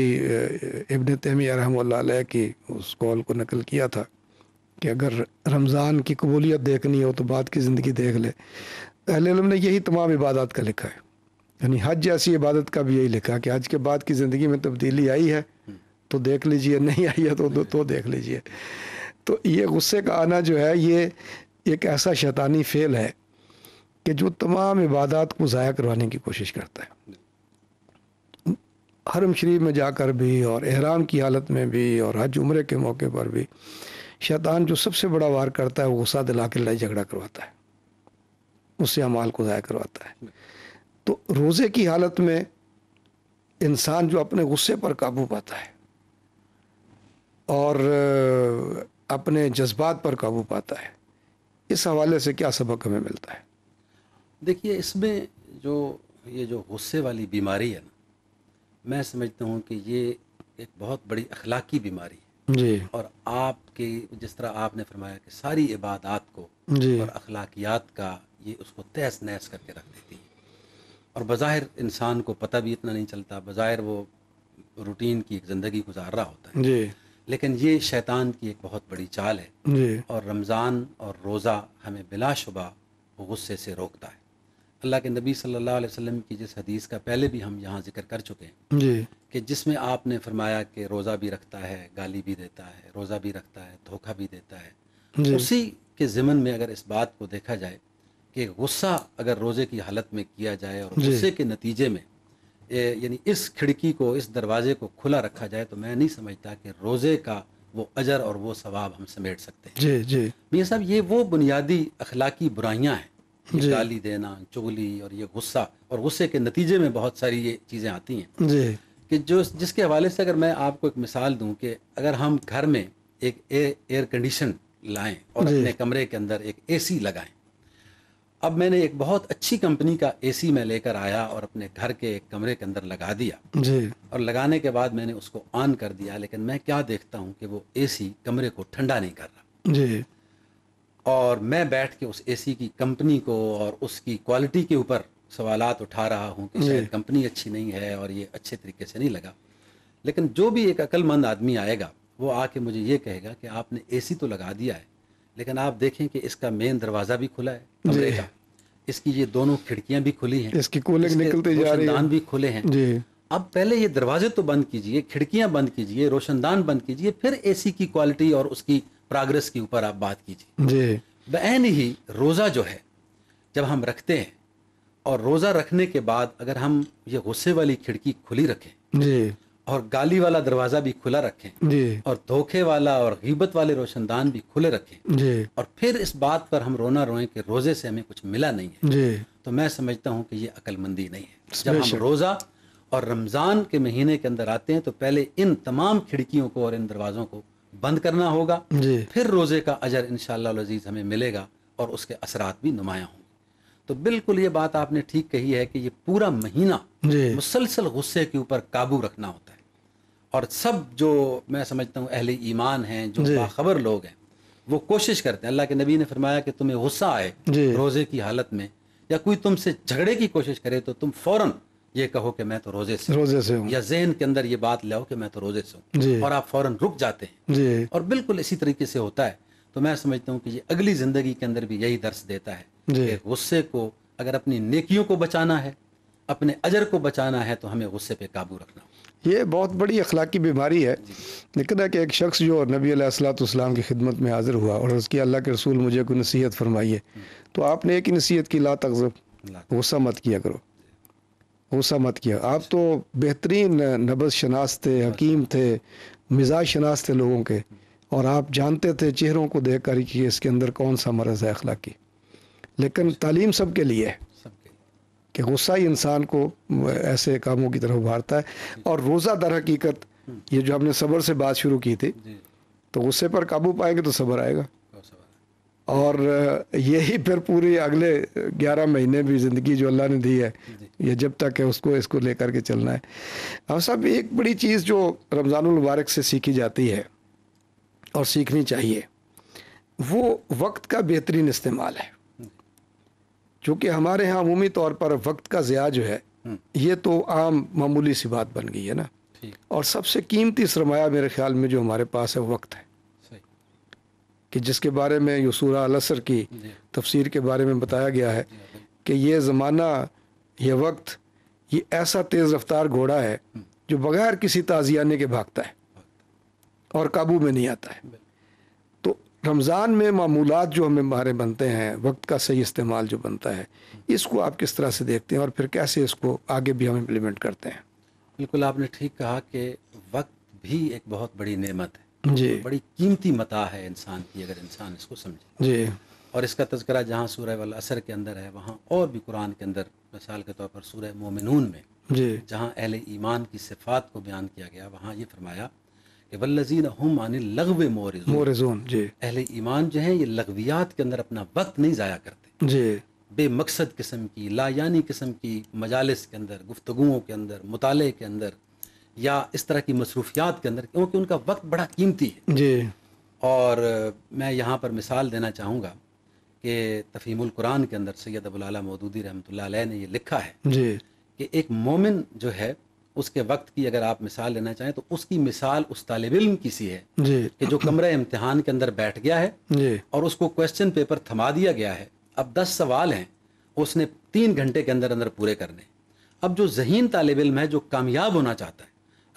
इबन तहमी रहम की उस कॉल को नकल किया था कि अगर रमज़ान की कबूलियत देखनी हो तो बाद की ज़िंदगी देख ले अहल ने यही तमाम इबादत का लिखा है यानी हज जैसी इबादत का भी यही लिखा कि हज के बाद की ज़िंदगी में तब्दीली आई है तो देख लीजिए नहीं आई है तो, तो तो देख लीजिए तो ये गुस्से का आना जो है ये एक ऐसा शैतानी फेल है कि जो तमाम इबादत को ज़ाया करवाने की कोशिश करता है हरम शरीफ में जाकर भी और एहराम की हालत में भी और हज उम्र के मौके पर भी शैतान जो सबसे बड़ा वार करता है वो गुस्सा दिला के लड़ाई झगड़ा करवाता है उससे अमाल को ज़ाया करवाता है तो रोज़े की हालत में इंसान जो अपने गुस्से पर काबू पाता है और अपने जज्बात पर काबू पाता है इस हवाले से क्या सबक हमें मिलता है देखिए इसमें जो ये जो गुस्से वाली बीमारी है ना मैं समझता हूँ कि ये एक बहुत बड़ी अखलाकी बीमारी है जी और आपके जिस तरह आपने फरमाया कि सारी इबादत को और अखलाकियात का ये उसको तहस नहस करके रख देती है और बज़ाहिर इंसान को पता भी इतना नहीं चलता बज़ाहिर वो रूटीन की एक ज़िंदगी गुजार रहा होता है जी लेकिन ये शैतान की एक बहुत बड़ी चाल है जी और रमज़ान और रोज़ा हमें बिलाशुबा गुस्से से रोकता है अल्लाह के नबी सल्लल्लाहु अलैहि वसल्लम की जिस हदीस का पहले भी हम यहाँ जिक्र कर चुके हैं जी कि जिसमें आपने फरमाया कि रोज़ा भी रखता है गाली भी देता है रोज़ा भी रखता है धोखा भी देता है उसी के ज़िमन में अगर इस बात को देखा जाए कि गुस्सा अगर रोज़े की हालत में किया जाए और गुस्से के नतीजे में यानी इस खिड़की को इस दरवाजे को खुला रखा जाए तो मैं नहीं समझता कि रोज़े का वो अजर और वो सवाब हम समेट सकते हैं जी जी मियाँ साहब ये वो बुनियादी अखलाकी बुराइयाँ हैं गाली देना चुगली और ये गुस्सा और गुस्से के नतीजे में बहुत सारी ये चीज़ें आती हैं जी कि जो जिसके हवाले से अगर मैं आपको एक मिसाल दूं कि अगर हम घर में एक एयर कंडीशन लाएं और अपने कमरे के अंदर एक एसी लगाएं अब मैंने एक बहुत अच्छी कंपनी का एसी मैं लेकर आया और अपने घर के एक कमरे के अंदर लगा दिया जी और लगाने के बाद मैंने उसको ऑन कर दिया लेकिन मैं क्या देखता हूँ कि वो एसी कमरे को ठंडा नहीं कर रहा जी और मैं बैठ के उस एसी की कंपनी को और उसकी क्वालिटी के ऊपर सवालत उठा रहा हूँ कि शायद कंपनी अच्छी नहीं है और ये अच्छे तरीके से नहीं लगा लेकिन जो भी एक अक्लमंद आदमी आएगा वो आके मुझे ये कहेगा कि आपने एसी तो लगा दिया है लेकिन आप देखें कि इसका मेन दरवाज़ा भी खुला है कमरे का इसकी ये दोनों खिड़कियां भी खुली हैं इसकी कूलिंग निकलते जा रही है भी खुले हैं जी अब पहले ये दरवाजे तो बंद कीजिए खिड़कियां बंद कीजिए रोशनदान बंद कीजिए फिर एसी की क्वालिटी और उसकी प्रोग्रेस के ऊपर आप बात कीजिए जी बहन ही रोज़ा जो है जब हम रखते हैं और रोज़ा रखने के बाद अगर हम ये गुस्से वाली खिड़की खुली रखें जी और गाली वाला दरवाजा भी खुला रखें जी और धोखे वाला और गिबत वाले रोशनदान भी खुले रखें जी और फिर इस बात पर हम रोना रोए कि रोजे से हमें कुछ मिला नहीं है जी तो मैं समझता हूँ कि ये अकलमंदी नहीं है जब हम रोजा और रमजान के महीने के अंदर आते हैं तो पहले इन तमाम खिड़कियों को और इन दरवाजों को बंद करना होगा फिर रोजे का अजर इन अजीज हमें मिलेगा और उसके असरात भी नुमाया होंगे तो बिल्कुल ये बात आपने ठीक कही है कि ये पूरा महीना मुसलसल गुस्से के ऊपर काबू रखना होता है और सब जो मैं समझता हूँ अहले ईमान हैं जो खबर लोग हैं वो कोशिश करते हैं अल्लाह के नबी ने फरमाया कि तुम्हें गुस्सा आए रोज़े की हालत में या कोई तुमसे झगड़े की कोशिश करे तो तुम फौरन ये कहो कि मैं तो रोजे से रोजे से हूं। या जेन के अंदर ये बात लाओ कि मैं तो रोजे से हूँ और आप फौरन रुक जाते हैं और बिल्कुल इसी तरीके से होता है तो मैं समझता हूँ कि ये अगली जिंदगी के अंदर भी यही दर्श देता है गुस्से को अगर अपनी नेकियों को बचाना है अपने अजर को बचाना है तो हमें गुस्से पे काबू रखना ये बहुत बड़ी अखलाकी बीमारी है लेकिन कि एक शख्स जो नबी सलाम की खिदमत में हाज़िर हुआ और उसकी अल्लाह के रसूल मुझे कोई नसीहत फरमाइए तो आपने एक ही नसीहत की ला तकजब गुस्सा मत किया करो गुस्सा मत किया आप तो बेहतरीन नबज शनास थे हकीम थे मिजाज शनास थे लोगों के और आप जानते थे चेहरों को देख कर कि इसके अंदर कौन सा मरज़ है अखलाक लेकिन तालीम सब के लिए है कि गुस्सा ही इंसान को ऐसे कामों की तरफ उभारता है और रोज़ा दर हकीकत ये जो हमने सब्र से बात शुरू की थी तो गुस्से पर काबू पाएंगे तो सब्र आएगा और यही फिर पूरी अगले ग्यारह महीने भी ज़िंदगी जो अल्लाह ने दी है ये जब तक है उसको इसको लेकर के चलना है हम सब एक बड़ी चीज़ जो मुबारक से सीखी जाती है और सीखनी चाहिए वो वक्त का बेहतरीन इस्तेमाल है चूँकि हमारे यहाँ अमूमी तौर पर वक्त का ज़्याज जो है हम्म। ये तो आम मामूली सी बात बन गई है ना और सबसे कीमती सरमाया मेरे ख्याल में जो हमारे पास है वक्त है कि जिसके बारे में यूसूरा अलसर की तफसीर के बारे में बताया गया है कि ये ज़माना ये वक्त ये ऐसा तेज़ रफ्तार घोड़ा है हम्म। जो बग़ैर किसी ताजियाने के भागता है और काबू में नहीं आता है रमज़ान में मामूलत जो हमें हमारे बनते हैं वक्त का सही इस्तेमाल जो बनता है इसको आप किस तरह से देखते हैं और फिर कैसे इसको आगे भी हम इम्प्लीमेंट करते हैं बिल्कुल आपने ठीक कहा कि वक्त भी एक बहुत बड़ी नेमत है जी तो बड़ी कीमती मता है इंसान की अगर इंसान इसको समझे जी और इसका तस्करा जहाँ सूर्य वाल असर के अंदर है वहाँ और भी कुरान के अंदर मिसाल के तौर पर सूर्य मोमिन में जी जहाँ अहल ईमान की सिफात को बयान किया गया वहाँ ये फरमाया वल्लजीन अहले ईमान जो है ये लगवियात के अंदर अपना वक्त नहीं ज़ाया करते बे बेमकसद किस्म की लायानी किस्म की मजालस के अंदर गुफ्तगुओं के अंदर मुताले के अंदर या इस तरह की मसरूफियात के अंदर क्योंकि उनका वक्त बड़ा कीमती है जी और मैं यहाँ पर मिसाल देना चाहूँगा कि तफीमुल कुरान के अंदर सैयद अबुल मौदूदी रहमत ने ये लिखा है जी कि एक मोमिन जो है उसके वक्त की अगर आप मिसाल लेना चाहें तो उसकी मिसाल उस तालब इम की सी है कि जो कमरा इम्तहान के अंदर बैठ गया है और उसको क्वेश्चन पेपर थमा दिया गया है अब दस सवाल हैं उसने तीन घंटे के अंदर अंदर पूरे करने अब जो जहीन तालब इम है जो कामयाब होना चाहता है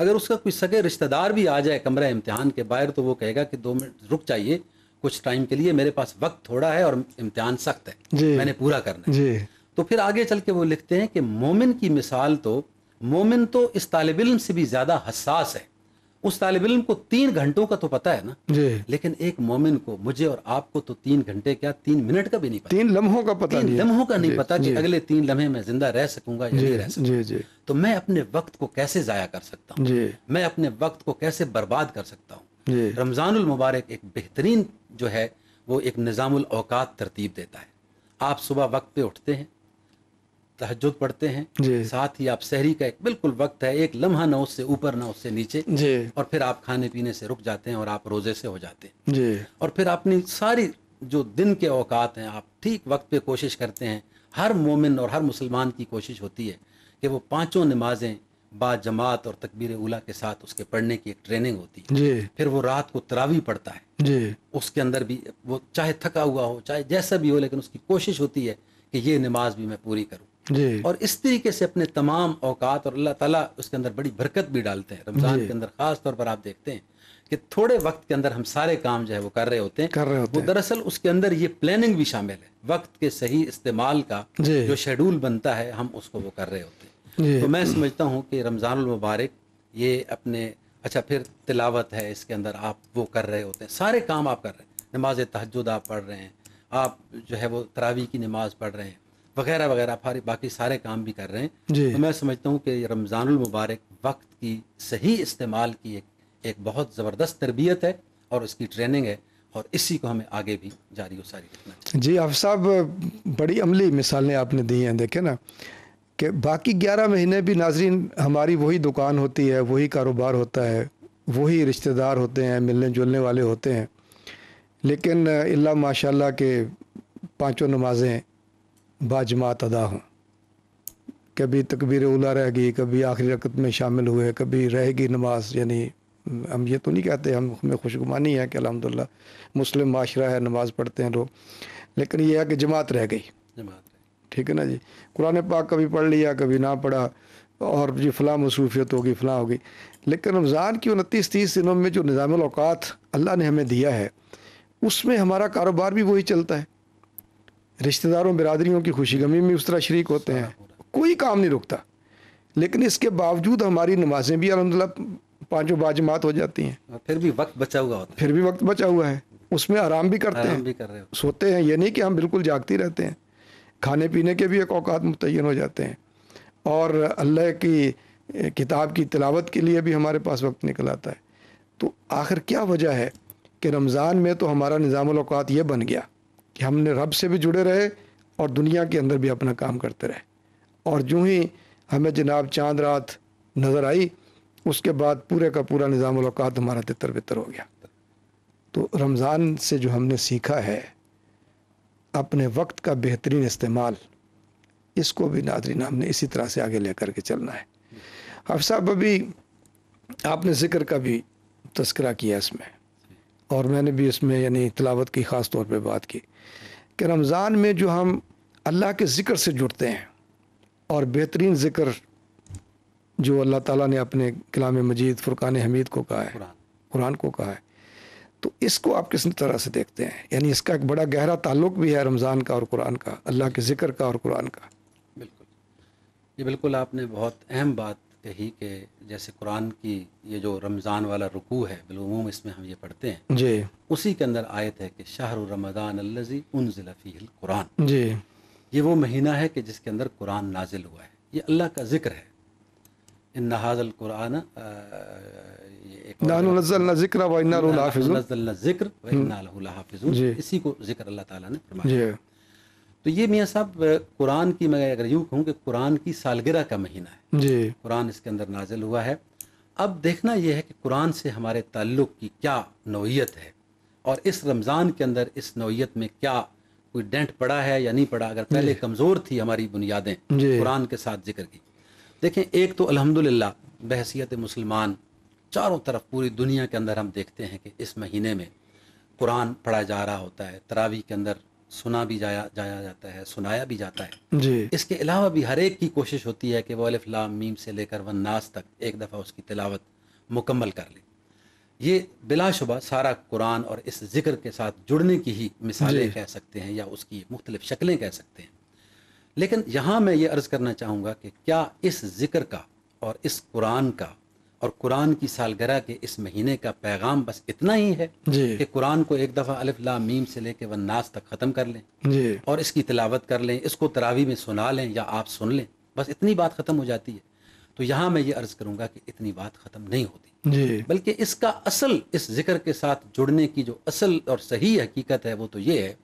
अगर उसका कोई सगे रिश्तेदार भी आ जाए कमरा इम्तहान के बाहर तो वो कहेगा कि दो मिनट रुक चाहिए कुछ टाइम के लिए मेरे पास वक्त थोड़ा है और इम्तहान सख्त है मैंने पूरा करना है तो फिर आगे चल के वो लिखते हैं कि मोमिन की मिसाल तो मोमिन तो इस तालब इम से भी ज्यादा हसास है उस तालब इल्म को तीन घंटों का तो पता है ना जी। लेकिन एक मोमिन को मुझे और आपको तो तीन घंटे क्या तीन मिनट का भी नहीं पता तीन लम्हों का पता तीन लम्हों का नहीं पता कि अगले तीन लम्हे में जिंदा रह सकूंगा या नहीं रह सकूंगा तो मैं अपने वक्त को कैसे जाया कर सकता हूँ मैं अपने वक्त को कैसे बर्बाद कर सकता हूँ रमजानुल मुबारक एक बेहतरीन जो है वो एक निज़ामुल अवकात तरतीब देता है आप सुबह वक्त पे उठते हैं तहजद पढ़ते हैं साथ ही आप शहरी का एक बिल्कुल वक्त है एक लम्हा ना उससे ऊपर ना उससे नीचे और फिर आप खाने पीने से रुक जाते हैं और आप रोजे से हो जाते हैं और फिर अपनी सारी जो दिन के औकात हैं आप ठीक वक्त पे कोशिश करते हैं हर मोमिन और हर मुसलमान की कोशिश होती है कि वो पांचों नमाजें जमात और तकबीर उला के साथ उसके पढ़ने की एक ट्रेनिंग होती है फिर वो रात को तरावी पढ़ता है उसके अंदर भी वो चाहे थका हुआ हो चाहे जैसा भी हो लेकिन उसकी कोशिश होती है कि ये नमाज भी मैं पूरी करूँ और इस तरीके से अपने तमाम औकात और अल्लाह ताला उसके अंदर बड़ी बरकत भी डालते हैं रमज़ान के अंदर ख़ास तौर पर आप देखते हैं कि थोड़े वक्त के अंदर हम सारे काम जो है वो कर रहे होते हैं कर रहे होते वो दरअसल उसके अंदर ये प्लानिंग भी शामिल है वक्त के सही इस्तेमाल का जो शेड्यूल बनता है हम उसको वो कर रहे होते हैं तो मैं समझता हूँ कि रमज़ान मुबारक ये अपने अच्छा फिर तिलावत है इसके अंदर आप वो कर रहे होते हैं सारे काम आप कर रहे हैं नमाज तहजद आप पढ़ रहे हैं आप जो है वो तरावी की नमाज़ पढ़ रहे हैं वगैरह वगैरह बाकी सारे काम भी कर रहे हैं तो मैं समझता हूँ कि मुबारक वक्त की सही इस्तेमाल की एक, एक बहुत ज़बरदस्त तरबियत है और उसकी ट्रेनिंग है और इसी को हमें आगे भी जारी हो रखना जी आप साहब बड़ी अमली मिसालें आपने दी हैं देखे ना कि बाकी ग्यारह महीने भी नाजरीन हमारी वही दुकान होती है वही कारोबार होता है वही रिश्तेदार होते हैं मिलने जुलने वाले होते हैं लेकिन अल्लाह माशाल्लाह के पांचों नमाज़ें बाजमात अदा हों कभी तकबीर उला रह गई कभी आखिरी रकत में शामिल हुए कभी रहेगी नमाज यानी हम ये तो नहीं कहते हम हमें खुशगुमानी है कि अलहमदिल्ला मुस्लिम माशरा है नमाज पढ़ते हैं लोग लेकिन यह है कि जमात रह गई जमात ठीक है ना जी कुरान पाक कभी पढ़ लिया कभी ना पढ़ा और जी फ़लाँ मसरूफियत होगी फ़लाँ होगी लेकिन रमज़ान की उनतीस तीस दिनों में जो निज़ाम अवकात अल्लाह ने हमें दिया है उसमें हमारा कारोबार भी वही चलता है रिश्तेदारों बिरादरियों की खुशी गमी में उस तरह शरीक होते हैं कोई काम नहीं रुकता लेकिन इसके बावजूद हमारी नमाजें भी अलहमदिल्ला पाँचों बाजमात हो जाती हैं हाँ, फिर भी वक्त बचा हुआ होता फिर भी वक्त बचा हुआ है उसमें आराम भी करते हैं भी कर रहे सोते हैं ये नहीं कि हम बिल्कुल जागती रहते हैं खाने पीने के भी एक अवकात मुतन हो जाते हैं और अल्लाह की किताब की तिलावत के लिए भी हमारे पास वक्त निकल आता है तो आखिर क्या वजह है कि रमज़ान में तो हमारा निज़ाम अवकात ये बन गया कि हमने रब से भी जुड़े रहे और दुनिया के अंदर भी अपना काम करते रहे और जो ही हमें जनाब चांद रात नज़र आई उसके बाद पूरे का पूरा निज़ाम अवकात हमारा तितर बितर हो गया तो रमज़ान से जो हमने सीखा है अपने वक्त का बेहतरीन इस्तेमाल इसको भी नादरी नाम ने इसी तरह से आगे ले करके चलना है अब साहब अभी आपने ज़िक्र का भी तस्करा किया इसमें और मैंने भी इसमें यानी तलावत की ख़ास तौर पर बात की कि रमज़ान में जो हम अल्लाह के ज़िक्र से जुड़ते हैं और बेहतरीन ज़िक्र जो अल्लाह ताला ने अपने कलाम मजीद फ़ुरक़ान हमीद को कहा है कुरान को कहा है तो इसको आप किस तरह से देखते हैं यानी इसका एक बड़ा गहरा ताल्लुक भी है रमज़ान का और कुरान का अल्लाह के ज़िक्र का और कुरान का बिल्कुल ये बिल्कुल आपने बहुत अहम बात ही कि जैसे कुरान की ये जो रमज़ान वाला रुकू है बिलूम इसमें हम ये पढ़ते हैं जी उसी के अंदर आयत है कि शाहर रमज़ान अल्लजी उन ज़िलफ़ी कुरान जी ये वो महीना है कि जिसके अंदर कुरान नाजिल हुआ है ये अल्लाह का जिक्र है इन नहाजल कुरान जिक्र इसी को जिक्र अल्लाह ताला ने फरमाया तो ये मियाँ साहब कुरान की मैं अगर यूँ कहूँ कि कुरान की सालगिरह का महीना है जी कुरान इसके अंदर नाजिल हुआ है अब देखना यह है कि कुरान से हमारे ताल्लुक़ की क्या नोयत है और इस रमज़ान के अंदर इस नोयत में क्या कोई डेंट पड़ा है या नहीं पड़ा अगर पहले कमज़ोर थी हमारी बुनियादें कुरान के साथ जिक्र की देखें एक तो अल्हम्दुलिल्लाह बहसीत मुसलमान चारों तरफ पूरी दुनिया के अंदर हम देखते हैं कि इस महीने में कुरान पढ़ा जा रहा होता है तरावी के अंदर सुना भी जाया जाया जाता है सुनाया भी जाता है जी इसके अलावा भी हर एक की कोशिश होती है कि वो अलिफ्लाम मीम से लेकर वन नास तक एक दफ़ा उसकी तिलावत मुकम्मल कर ले ये बिलाशुबा सारा कुरान और इस जिक्र के साथ जुड़ने की ही मिसालें कह सकते हैं या उसकी मुख्तलिफ शक्लें कह सकते हैं लेकिन यहाँ मैं ये अर्ज़ करना चाहूँगा कि क्या इस जिक्र का और इस कुरान का और कुरान की सालगरह के इस महीने का पैगाम बस इतना ही है कि कुरान को एक दफ़ा अलिफ ला मीम से लेके वन्नास तक ख़त्म कर लें और इसकी तिलावत कर लें इसको तरावी में सुना लें या आप सुन लें बस इतनी बात ख़त्म हो जाती है तो यहाँ मैं ये अर्ज़ करूँगा कि इतनी बात ख़त्म नहीं होती बल्कि इसका असल इस जिक्र के साथ जुड़ने की जो असल और सही हकीकत है वो तो ये है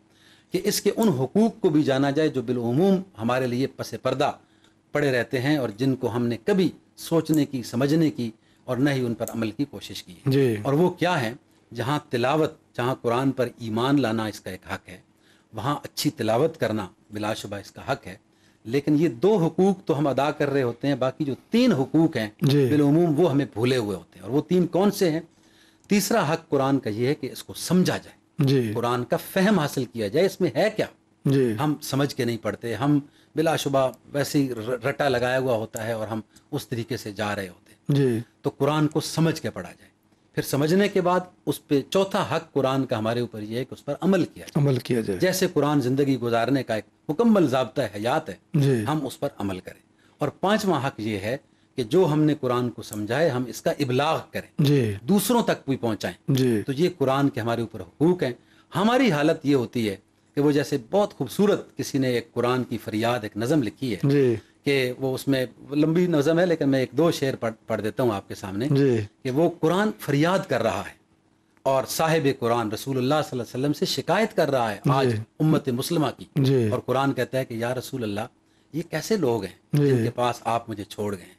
कि इसके उन हकूक़ को भी जाना जाए जो बिलूम हमारे लिए पसपर्दा पर्दा पड़े रहते हैं और जिनको हमने कभी सोचने की समझने की और न ही उन पर अमल की कोशिश की है और वो क्या है जहाँ तिलावत जहाँ कुरान पर ईमान लाना इसका एक हक है वहाँ अच्छी तिलावत करना बिलाशुबा इसका हक है लेकिन ये दो हकूक तो हम अदा कर रहे होते हैं बाकी जो तीन हकूक हैं बिलूम वो हमें भूले हुए होते हैं और वो तीन कौन से हैं तीसरा हक कुरान का ये है कि इसको समझा जाए कुरान का फहम हासिल किया जाए इसमें है क्या हम समझ के नहीं पढ़ते हम बिलाशुबा वैसे ही रटा लगाया हुआ होता है और हम उस तरीके से जा रहे होते हैं तो कुरान को समझ के पढ़ा जाए फिर समझने के बाद उस पर चौथा हक कुरान का हमारे ऊपर यह है कि उस पर अमल किया जाए अमल किया जाए जैसे कुरान ज़िंदगी गुजारने का एक मुकम्मल जबता हयात है हम उस पर अमल करें और पांचवा हक ये है कि जो हमने कुरान को समझाए हम इसका इबलाग करें दूसरों तक भी पहुंचाएं तो ये कुरान के हमारे ऊपर हकूक हैं हमारी हालत ये होती है कि वो जैसे बहुत खूबसूरत किसी ने एक कुरान की फरियाद एक नज़म लिखी है कि वो उसमें लंबी नज़म है लेकिन मैं एक दो शेर पढ़ पढ़ देता हूँ आपके सामने कि वो कुरान फरियाद कर रहा है और साहिब कुरान रसूलुल्लाह सल्लल्लाहु अलैहि वसल्लम से शिकायत कर रहा है आज उम्मत मुसलमा की और कुरान कहता है कि या रसूल अल्लाह ये कैसे लोग हैं जिनके पास आप मुझे छोड़ गए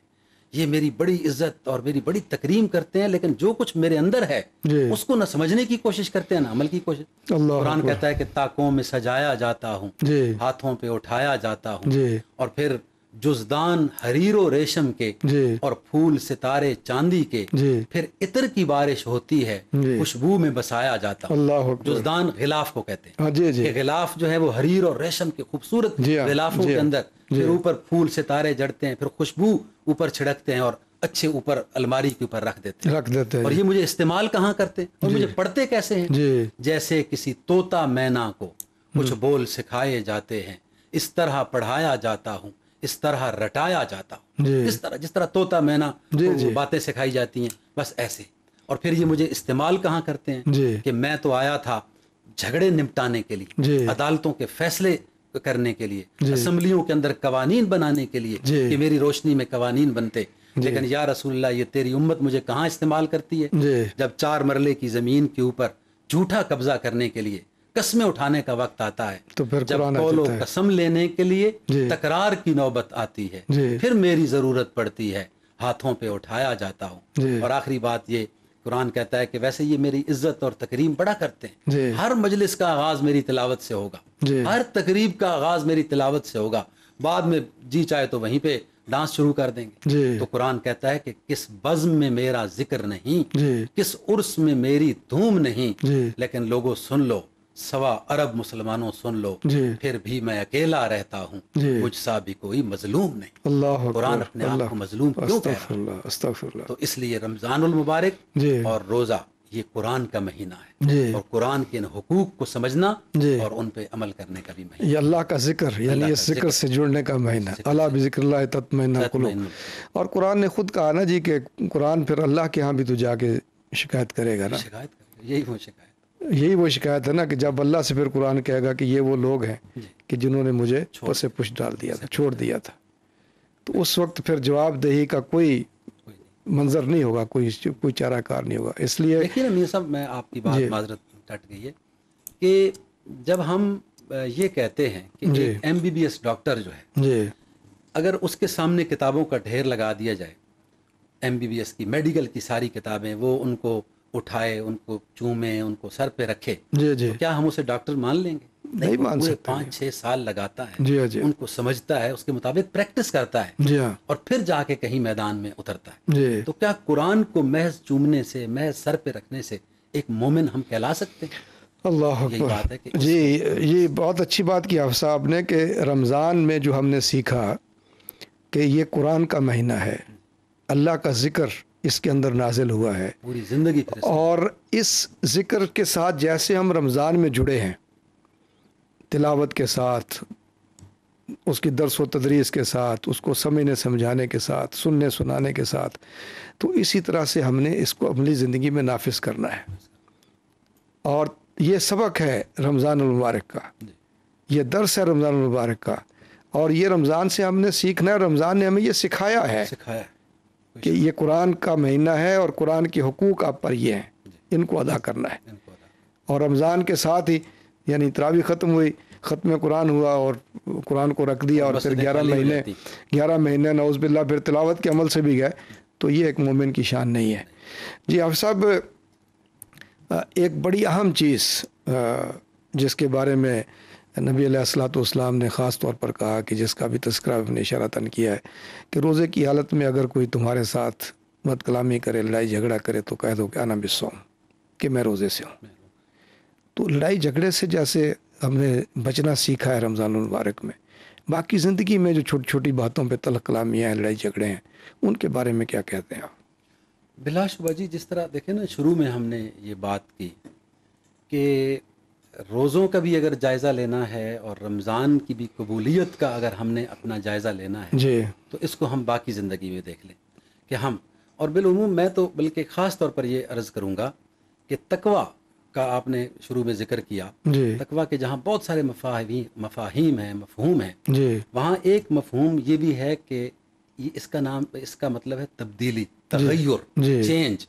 ये मेरी बड़ी इज्जत और मेरी बड़ी तकरीम करते हैं लेकिन जो कुछ मेरे अंदर है उसको ना समझने की कोशिश करते हैं ना अमल की कोशिश कुरान कहता है कि ताकों में सजाया जाता हूँ हाथों पे उठाया जाता हूँ और फिर जुजदान हरीरो रेशम के और फूल सितारे चांदी के फिर इतर की बारिश होती है खुशबू में बसाया जाता अल्लाह जुजदान गिलाफ को कहते हैं हाँ, गिलाफ जो है वो हरीर और रेशम के खूबसूरत हाँ। गिलाफों के हाँ। अंदर फिर ऊपर फूल सितारे जड़ते हैं फिर खुशबू ऊपर छिड़कते हैं और अच्छे ऊपर अलमारी के ऊपर रख देते हैं रख देते हैं और ये मुझे इस्तेमाल कहाँ करते और मुझे पढ़ते कैसे हैं जैसे किसी तोता मैना को कुछ हम्म। बोल सिखाए जाते हैं इस तरह पढ़ाया जाता हूँ इस तरह रटाया जाता इस तरह जिस तरह तोता मैना तो बातें सिखाई जाती हैं बस ऐसे और फिर ये मुझे इस्तेमाल कहाँ करते हैं कि मैं तो आया था झगड़े निपटाने के लिए अदालतों के फैसले करने के लिए असम्बलियों के अंदर कवानीन बनाने के लिए कि मेरी रोशनी में कवानीन बनते लेकिन या रसूल्ला ये तेरी उम्मत मुझे कहाँ इस्तेमाल करती है जब चार मरले की जमीन के ऊपर झूठा कब्जा करने के लिए कसमें उठाने का वक्त आता है तो फिर जब कौलो कसम लेने के लिए तकरार की नौबत आती है फिर मेरी जरूरत पड़ती है हाथों पे उठाया जाता हूँ और आखिरी बात ये कुरान कहता है कि वैसे ये मेरी इज्जत और तकरीम बड़ा करते हैं हर मजलिस का आगाज मेरी तिलावत से होगा हर तकरीब का आगाज मेरी तिलावत से होगा बाद में जी चाहे तो वहीं पे डांस शुरू कर देंगे तो कुरान कहता है कि किस बज्म में मेरा जिक्र नहीं किस उर्स में मेरी धूम नहीं लेकिन लोगों सुन लो सवा अरब मुसलमानों सुन लो फिर भी मैं अकेला रहता हूँ मुझसा भी कोई मजलूम नहीं अल्लाह कुरान अपने आप को मजलूम क्यों कह रहा तो इसलिए रमजानुल मुबारक और रोजा ये कुरान का महीना है और कुरान के इन हकूक को समझना और उन पे अमल करने का भी महीना ये अल्लाह का जिक्र यानी इस जिक्र से जुड़ने का महीना अला अल्लाह बिक्र तत्मना और कुरान ने खुद कहा ना जी के कुरान फिर अल्लाह के यहाँ भी तो जाके शिकायत करेगा ना शिकायत यही वो शिकायत यही वो शिकायत है ना कि जब अल्लाह से फिर कुरान कहेगा कि ये वो लोग हैं कि जिन्होंने मुझे पसे पुछ डाल दिया था छोड़ दिया था तो उस वक्त फिर जवाबदेही का कोई मंजर नहीं होगा कोई कोई चाराकार नहीं होगा इसलिए मैं आपकी बात माजरत कट गई है कि जब हम ये कहते हैं कि M B B S doctor जो है जी अगर उसके सामने किताबों का ढेर लगा दिया जाए एम बी बी एस की मेडिकल की सारी किताबें वो उनको उठाए उनको चूमे उनको सर पे रखे जी जी तो क्या हम उसे डॉक्टर मान लेंगे नहीं, नहीं मान सकते पांच छह साल लगाता है जी जी उनको समझता है उसके मुताबिक प्रैक्टिस करता है जी हाँ। और फिर जाके कहीं मैदान में उतरता है जी तो क्या कुरान को महज चूमने से महज सर पे रखने से एक मोमिन हम कहला सकते हैं अल्लाह बात है कि जी ये बहुत अच्छी बात की आप साहब ने कि रमज़ान में जो हमने सीखा कि ये कुरान का महीना है अल्लाह का ज़िक्र इसके अंदर नाजिल हुआ है पूरी ज़िंदगी और इस ज़िक्र के साथ जैसे हम रमज़ान में जुड़े हैं तिलावत के साथ उसकी दरस व तदरीस के साथ उसको समझने समझाने के साथ सुनने सुनाने के साथ तो इसी तरह से हमने इसको अमली ज़िंदगी में नाफिज करना है और ये सबक है रमज़ान मुबारक का ये दर्स है रमज़ान मुबारक का और ये रमज़ान से हमने सीखना है रमज़ान ने हमें ये सिखाया है सिखाया कि ये कुरान का महीना है और कुरान के हकूक़ आप पर ये हैं इनको अदा करना है और रमज़ान के साथ ही यानी तरावी ख़त्म हुई ख़त्म कुरान हुआ और कुरान को रख दिया और फिर ग्यारह महीने ग्यारह महीने नौज़बिल्ला फिर तिलावत के अमल से भी गए तो ये एक मोमिन की शान नहीं है जी आप साहब एक बड़ी अहम चीज़ जिसके बारे में नबी असलातम ने ख़ास तौर पर कहा कि जिसका भी तस्करा हमने इशारतन किया है कि रोज़े की हालत में अगर कोई तुम्हारे साथ मत कलामी करे लड़ाई झगड़ा करे तो कह दो कि आना बिसोम कि मैं रोज़े से हूँ तो लड़ाई झगड़े से जैसे हमने बचना सीखा है रमज़ान मुबारक में बाकी ज़िंदगी में जो छोटी छोटी बातों पर तलक कलामियाँ लड़ाई झगड़े हैं उनके बारे में क्या कहते हैं आप बिलाशुबा जी जिस तरह देखें ना शुरू में हमने ये बात की कि रोज़ों का भी अगर जायज़ा लेना है और रमज़ान की भी कबूलियत का अगर हमने अपना जायज़ा लेना है जी तो इसको हम बाकी ज़िंदगी में देख लें कि हम और बिलूम मैं तो बल्कि ख़ास तौर पर यह अर्ज़ करूँगा कि तकवा का आपने शुरू में जिक्र किया तकवा के जहाँ बहुत सारे मफाही मफाहिम हैं मफहूम हैं वहाँ एक मफहूम ये भी है कि इसका नाम इसका मतलब है तब्दीली तगैर चेंज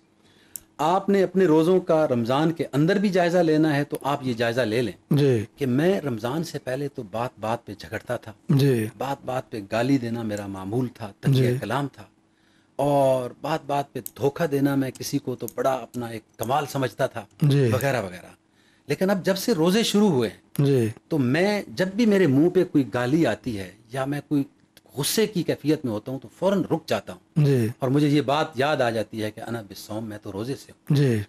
आपने अपने रोज़ों का रमज़ान के अंदर भी जायज़ा लेना है तो आप ये जायज़ा ले लें जी कि मैं रमज़ान से पहले तो बात बात पे झगड़ता था जी बात बात पे गाली देना मेरा मामूल था तकिया कलाम था और बात बात पे धोखा देना मैं किसी को तो बड़ा अपना एक कमाल समझता था वगैरह वगैरह लेकिन अब जब से रोज़े शुरू हुए हैं तो मैं जब भी मेरे मुंह पे कोई गाली आती है या मैं कोई गुस्से की कैफियत में होता हूँ तो फ़ौरन रुक जाता हूँ और मुझे ये बात याद आ जाती है कि अना बिसौम मैं तो रोज़े से हूँ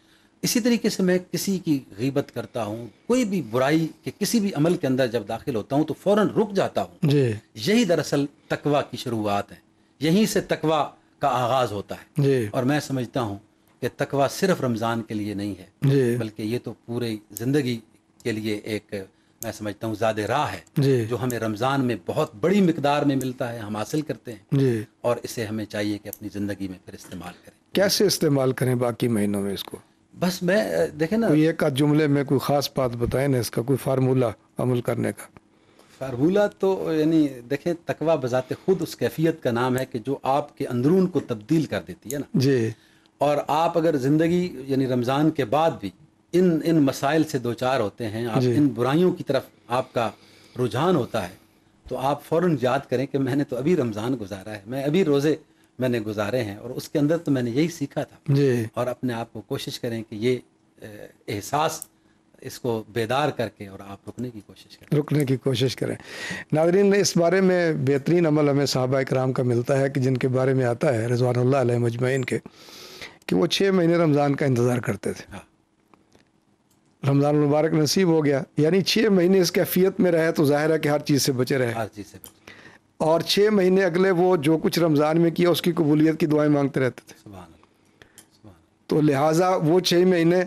इसी तरीके से मैं किसी की गीबत करता हूँ कोई भी बुराई के किसी भी अमल के अंदर जब दाखिल होता हूँ तो फौरन रुक जाता हूँ यही दरअसल तकवा की शुरुआत है यहीं से तकवा का आगाज़ होता है और मैं समझता हूँ कि तकवा सिर्फ रमज़ान के लिए नहीं है बल्कि ये तो पूरे ज़िंदगी के लिए एक मैं समझता हूँ ज़्यादा राह है जो हमें रमज़ान में बहुत बड़ी मकदार में मिलता है हम हासिल करते हैं जी और इसे हमें चाहिए कि अपनी ज़िंदगी में फिर इस्तेमाल करें कैसे इस्तेमाल करें बाकी महीनों में इसको बस मैं देखे ना एक आध जुमले में कोई ख़ास बात बताए ना इसका कोई फार्मूला अमल करने का फार्मूला तो यानी देखें तकवा बजात खुद उस कैफियत का नाम है कि जो आपके अंदरून को तब्दील कर देती है ना जी और आप अगर ज़िंदगी यानी रमज़ान के बाद भी इन इन मसाइल से दो चार होते हैं आप इन बुराइयों की तरफ आपका रुझान होता है तो आप फ़ौर याद करें कि मैंने तो अभी रमज़ान गुजारा है मैं अभी रोज़े मैंने गुजारे हैं और उसके अंदर तो मैंने यही सीखा था जी। और अपने आप को कोशिश करें कि ये एहसास इसको बेदार करके और आप रुकने की कोशिश करें रुकने की कोशिश करें नागरीन इस बारे में बेहतरीन अमल हमें साहबा कराम का मिलता है कि जिनके बारे में आता है रजवान मजमैन के कि वो छः महीने रमज़ान का इंतज़ार करते थे हाँ। रमज़ान मुबारक नसीब हो गया यानी छः महीने इस कैफियत में रहे तो ज़ाहिर है कि हर चीज़ से बचे रहे हर चीज़ से और छः महीने अगले वो जो कुछ रमज़ान में किया उसकी कबूलियत की दुआएं मांगते रहते थे तो लिहाजा वो छः महीने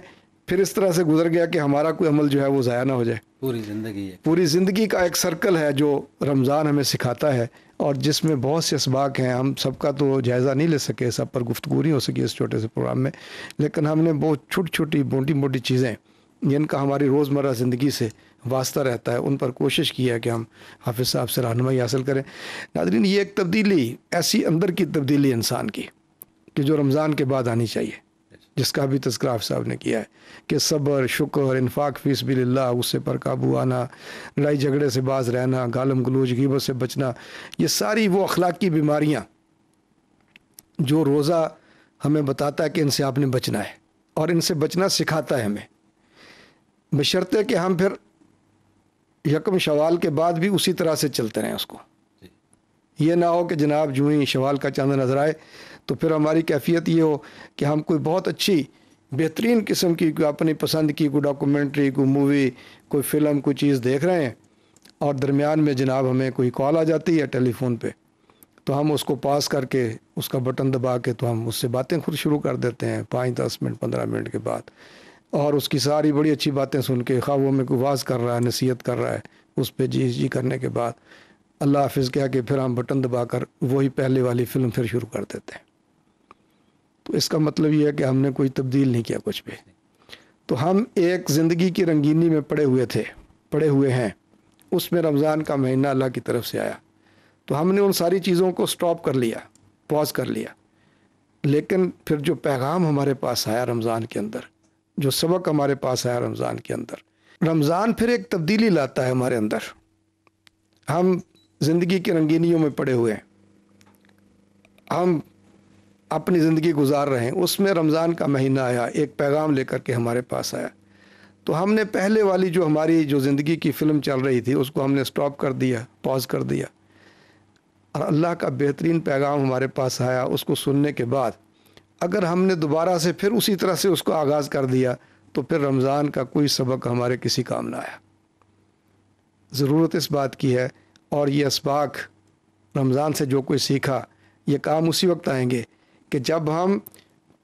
फिर इस तरह से गुजर गया कि हमारा कोई अमल जो है वो ज़ाया ना हो जाए पूरी ज़िंदगी है पूरी ज़िंदगी का एक सर्कल है जो रमज़ान हमें सिखाता है और जिसमें बहुत से इसबाक हैं हम सबका तो जायज़ा नहीं ले सके सब पर गुफ्तु नहीं हो सकी इस छोटे से प्रोग्राम में लेकिन हमने बहुत छोटी छोटी मोटी मोटी चीज़ें जिनका हमारी रोज़मर्रा ज़िंदगी से वास्ता रहता है उन पर कोशिश की है कि हम हाफिज़ साहब से रहनमई हासिल करें नादरीन ये एक तब्दीली ऐसी अंदर की तब्दीली इंसान की कि जो रमज़ान के बाद आनी चाहिए जिसका भी तस्कराफ साहब ने किया है कि सब्र शुक्र इनफाक फीस बिल्ला उससे पर काबू आना लड़ाई झगड़े से बाज रहना गालम गलूज गीबत से बचना ये सारी वो अखलाक बीमारियाँ जो रोज़ा हमें बताता है कि इनसे आपने बचना है और इनसे बचना सिखाता है हमें बशर्ते कि हम फिर यकम शवाल के बाद भी उसी तरह से चलते रहें उसको ये ना हो कि जनाब जो ही शवाल का चांद नज़र आए तो फिर हमारी कैफियत ये हो कि हम कोई बहुत अच्छी बेहतरीन किस्म की कोई अपनी पसंद की कोई डॉक्यूमेंट्री कोई मूवी कोई फ़िल्म कोई चीज़ देख रहे हैं और दरमियान में जनाब हमें कोई कॉल आ जाती है टेलीफोन पे तो हम उसको पास करके उसका बटन दबा के तो हम उससे बातें खुद शुरू कर देते हैं पाँच दस मिनट पंद्रह मिनट के बाद और उसकी सारी बड़ी अच्छी बातें सुन के ख्वाबों में वाज कर रहा है नसीहत कर रहा है उस पर जी जी करने के बाद अल्लाह हाफिज़ क्या कि फिर हम बटन दबा कर वही पहले वाली फ़िल्म फिर शुरू कर देते हैं तो इसका मतलब ये है कि हमने कोई तब्दील नहीं किया कुछ भी तो हम एक ज़िंदगी की रंगीनी में पड़े हुए थे पड़े हुए हैं उसमें रमज़ान का महीना अल्लाह की तरफ से आया तो हमने उन सारी चीज़ों को स्टॉप कर लिया पॉज कर लिया लेकिन फिर जो पैगाम हमारे पास आया रमज़ान के अंदर जो सबक हमारे पास आया रमज़ान के अंदर रमज़ान फिर एक तब्दीली लाता है हमारे अंदर हम ज़िंदगी की रंगीनियों में पड़े हुए हैं हम अपनी ज़िंदगी गुजार रहे हैं उसमें रमज़ान का महीना आया एक पैगाम लेकर के हमारे पास आया तो हमने पहले वाली जो हमारी जो ज़िंदगी की फ़िल्म चल रही थी उसको हमने स्टॉप कर दिया पॉज कर दिया और अल्लाह का बेहतरीन पैगाम हमारे पास आया उसको सुनने के बाद अगर हमने दोबारा से फिर उसी तरह से उसको आगाज़ कर दिया तो फिर रमज़ान का कोई सबक हमारे किसी काम ना आया ज़रूरत इस बात की है और ये इसबाक रमज़ान से जो कोई सीखा ये काम उसी वक्त आएंगे कि जब हम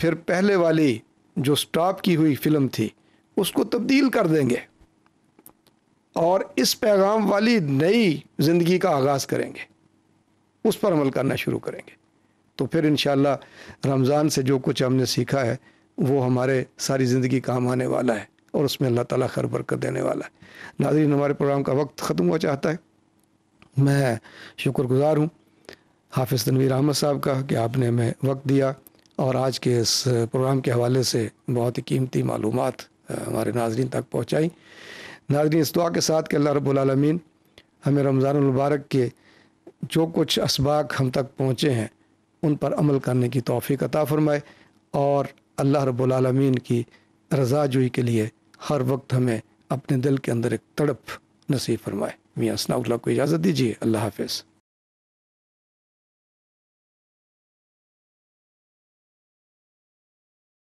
फिर पहले वाली जो स्टॉप की हुई फिल्म थी उसको तब्दील कर देंगे और इस पैगाम वाली नई ज़िंदगी का आगाज़ करेंगे उस पर अमल करना शुरू करेंगे तो फिर इन रमज़ान से जो कुछ हमने सीखा है वो हमारे सारी ज़िंदगी काम आने वाला है और उसमें अल्लाह ताला खैर बरकत देने वाला है नाजरीन हमारे प्रोग्राम का वक्त ख़त्म हुआ चाहता है मैं शुक्रगुजार हूँ हाफिज़ तनवीर अहमद साहब का कि आपने हमें वक्त दिया और आज के इस प्रोग्राम के हवाले से बहुत ही कीमती मालूम हमारे नाजरन तक पहुँचाई नाजरीन इस दुआ के साथ कि अल्लाह रबालमीन हमें रमज़ानमबारक के जो कुछ इसबाक हम तक पहुँचे हैं उन पर अमल करने की तोफ़ी अता फ़रमाए और अल्लाह रबालमीन की जुई के लिए हर वक्त हमें अपने दिल के अंदर एक तड़प नसीब फरमाए मियाँ स्ना को इजाज़त दीजिए अल्लाह हाफिज़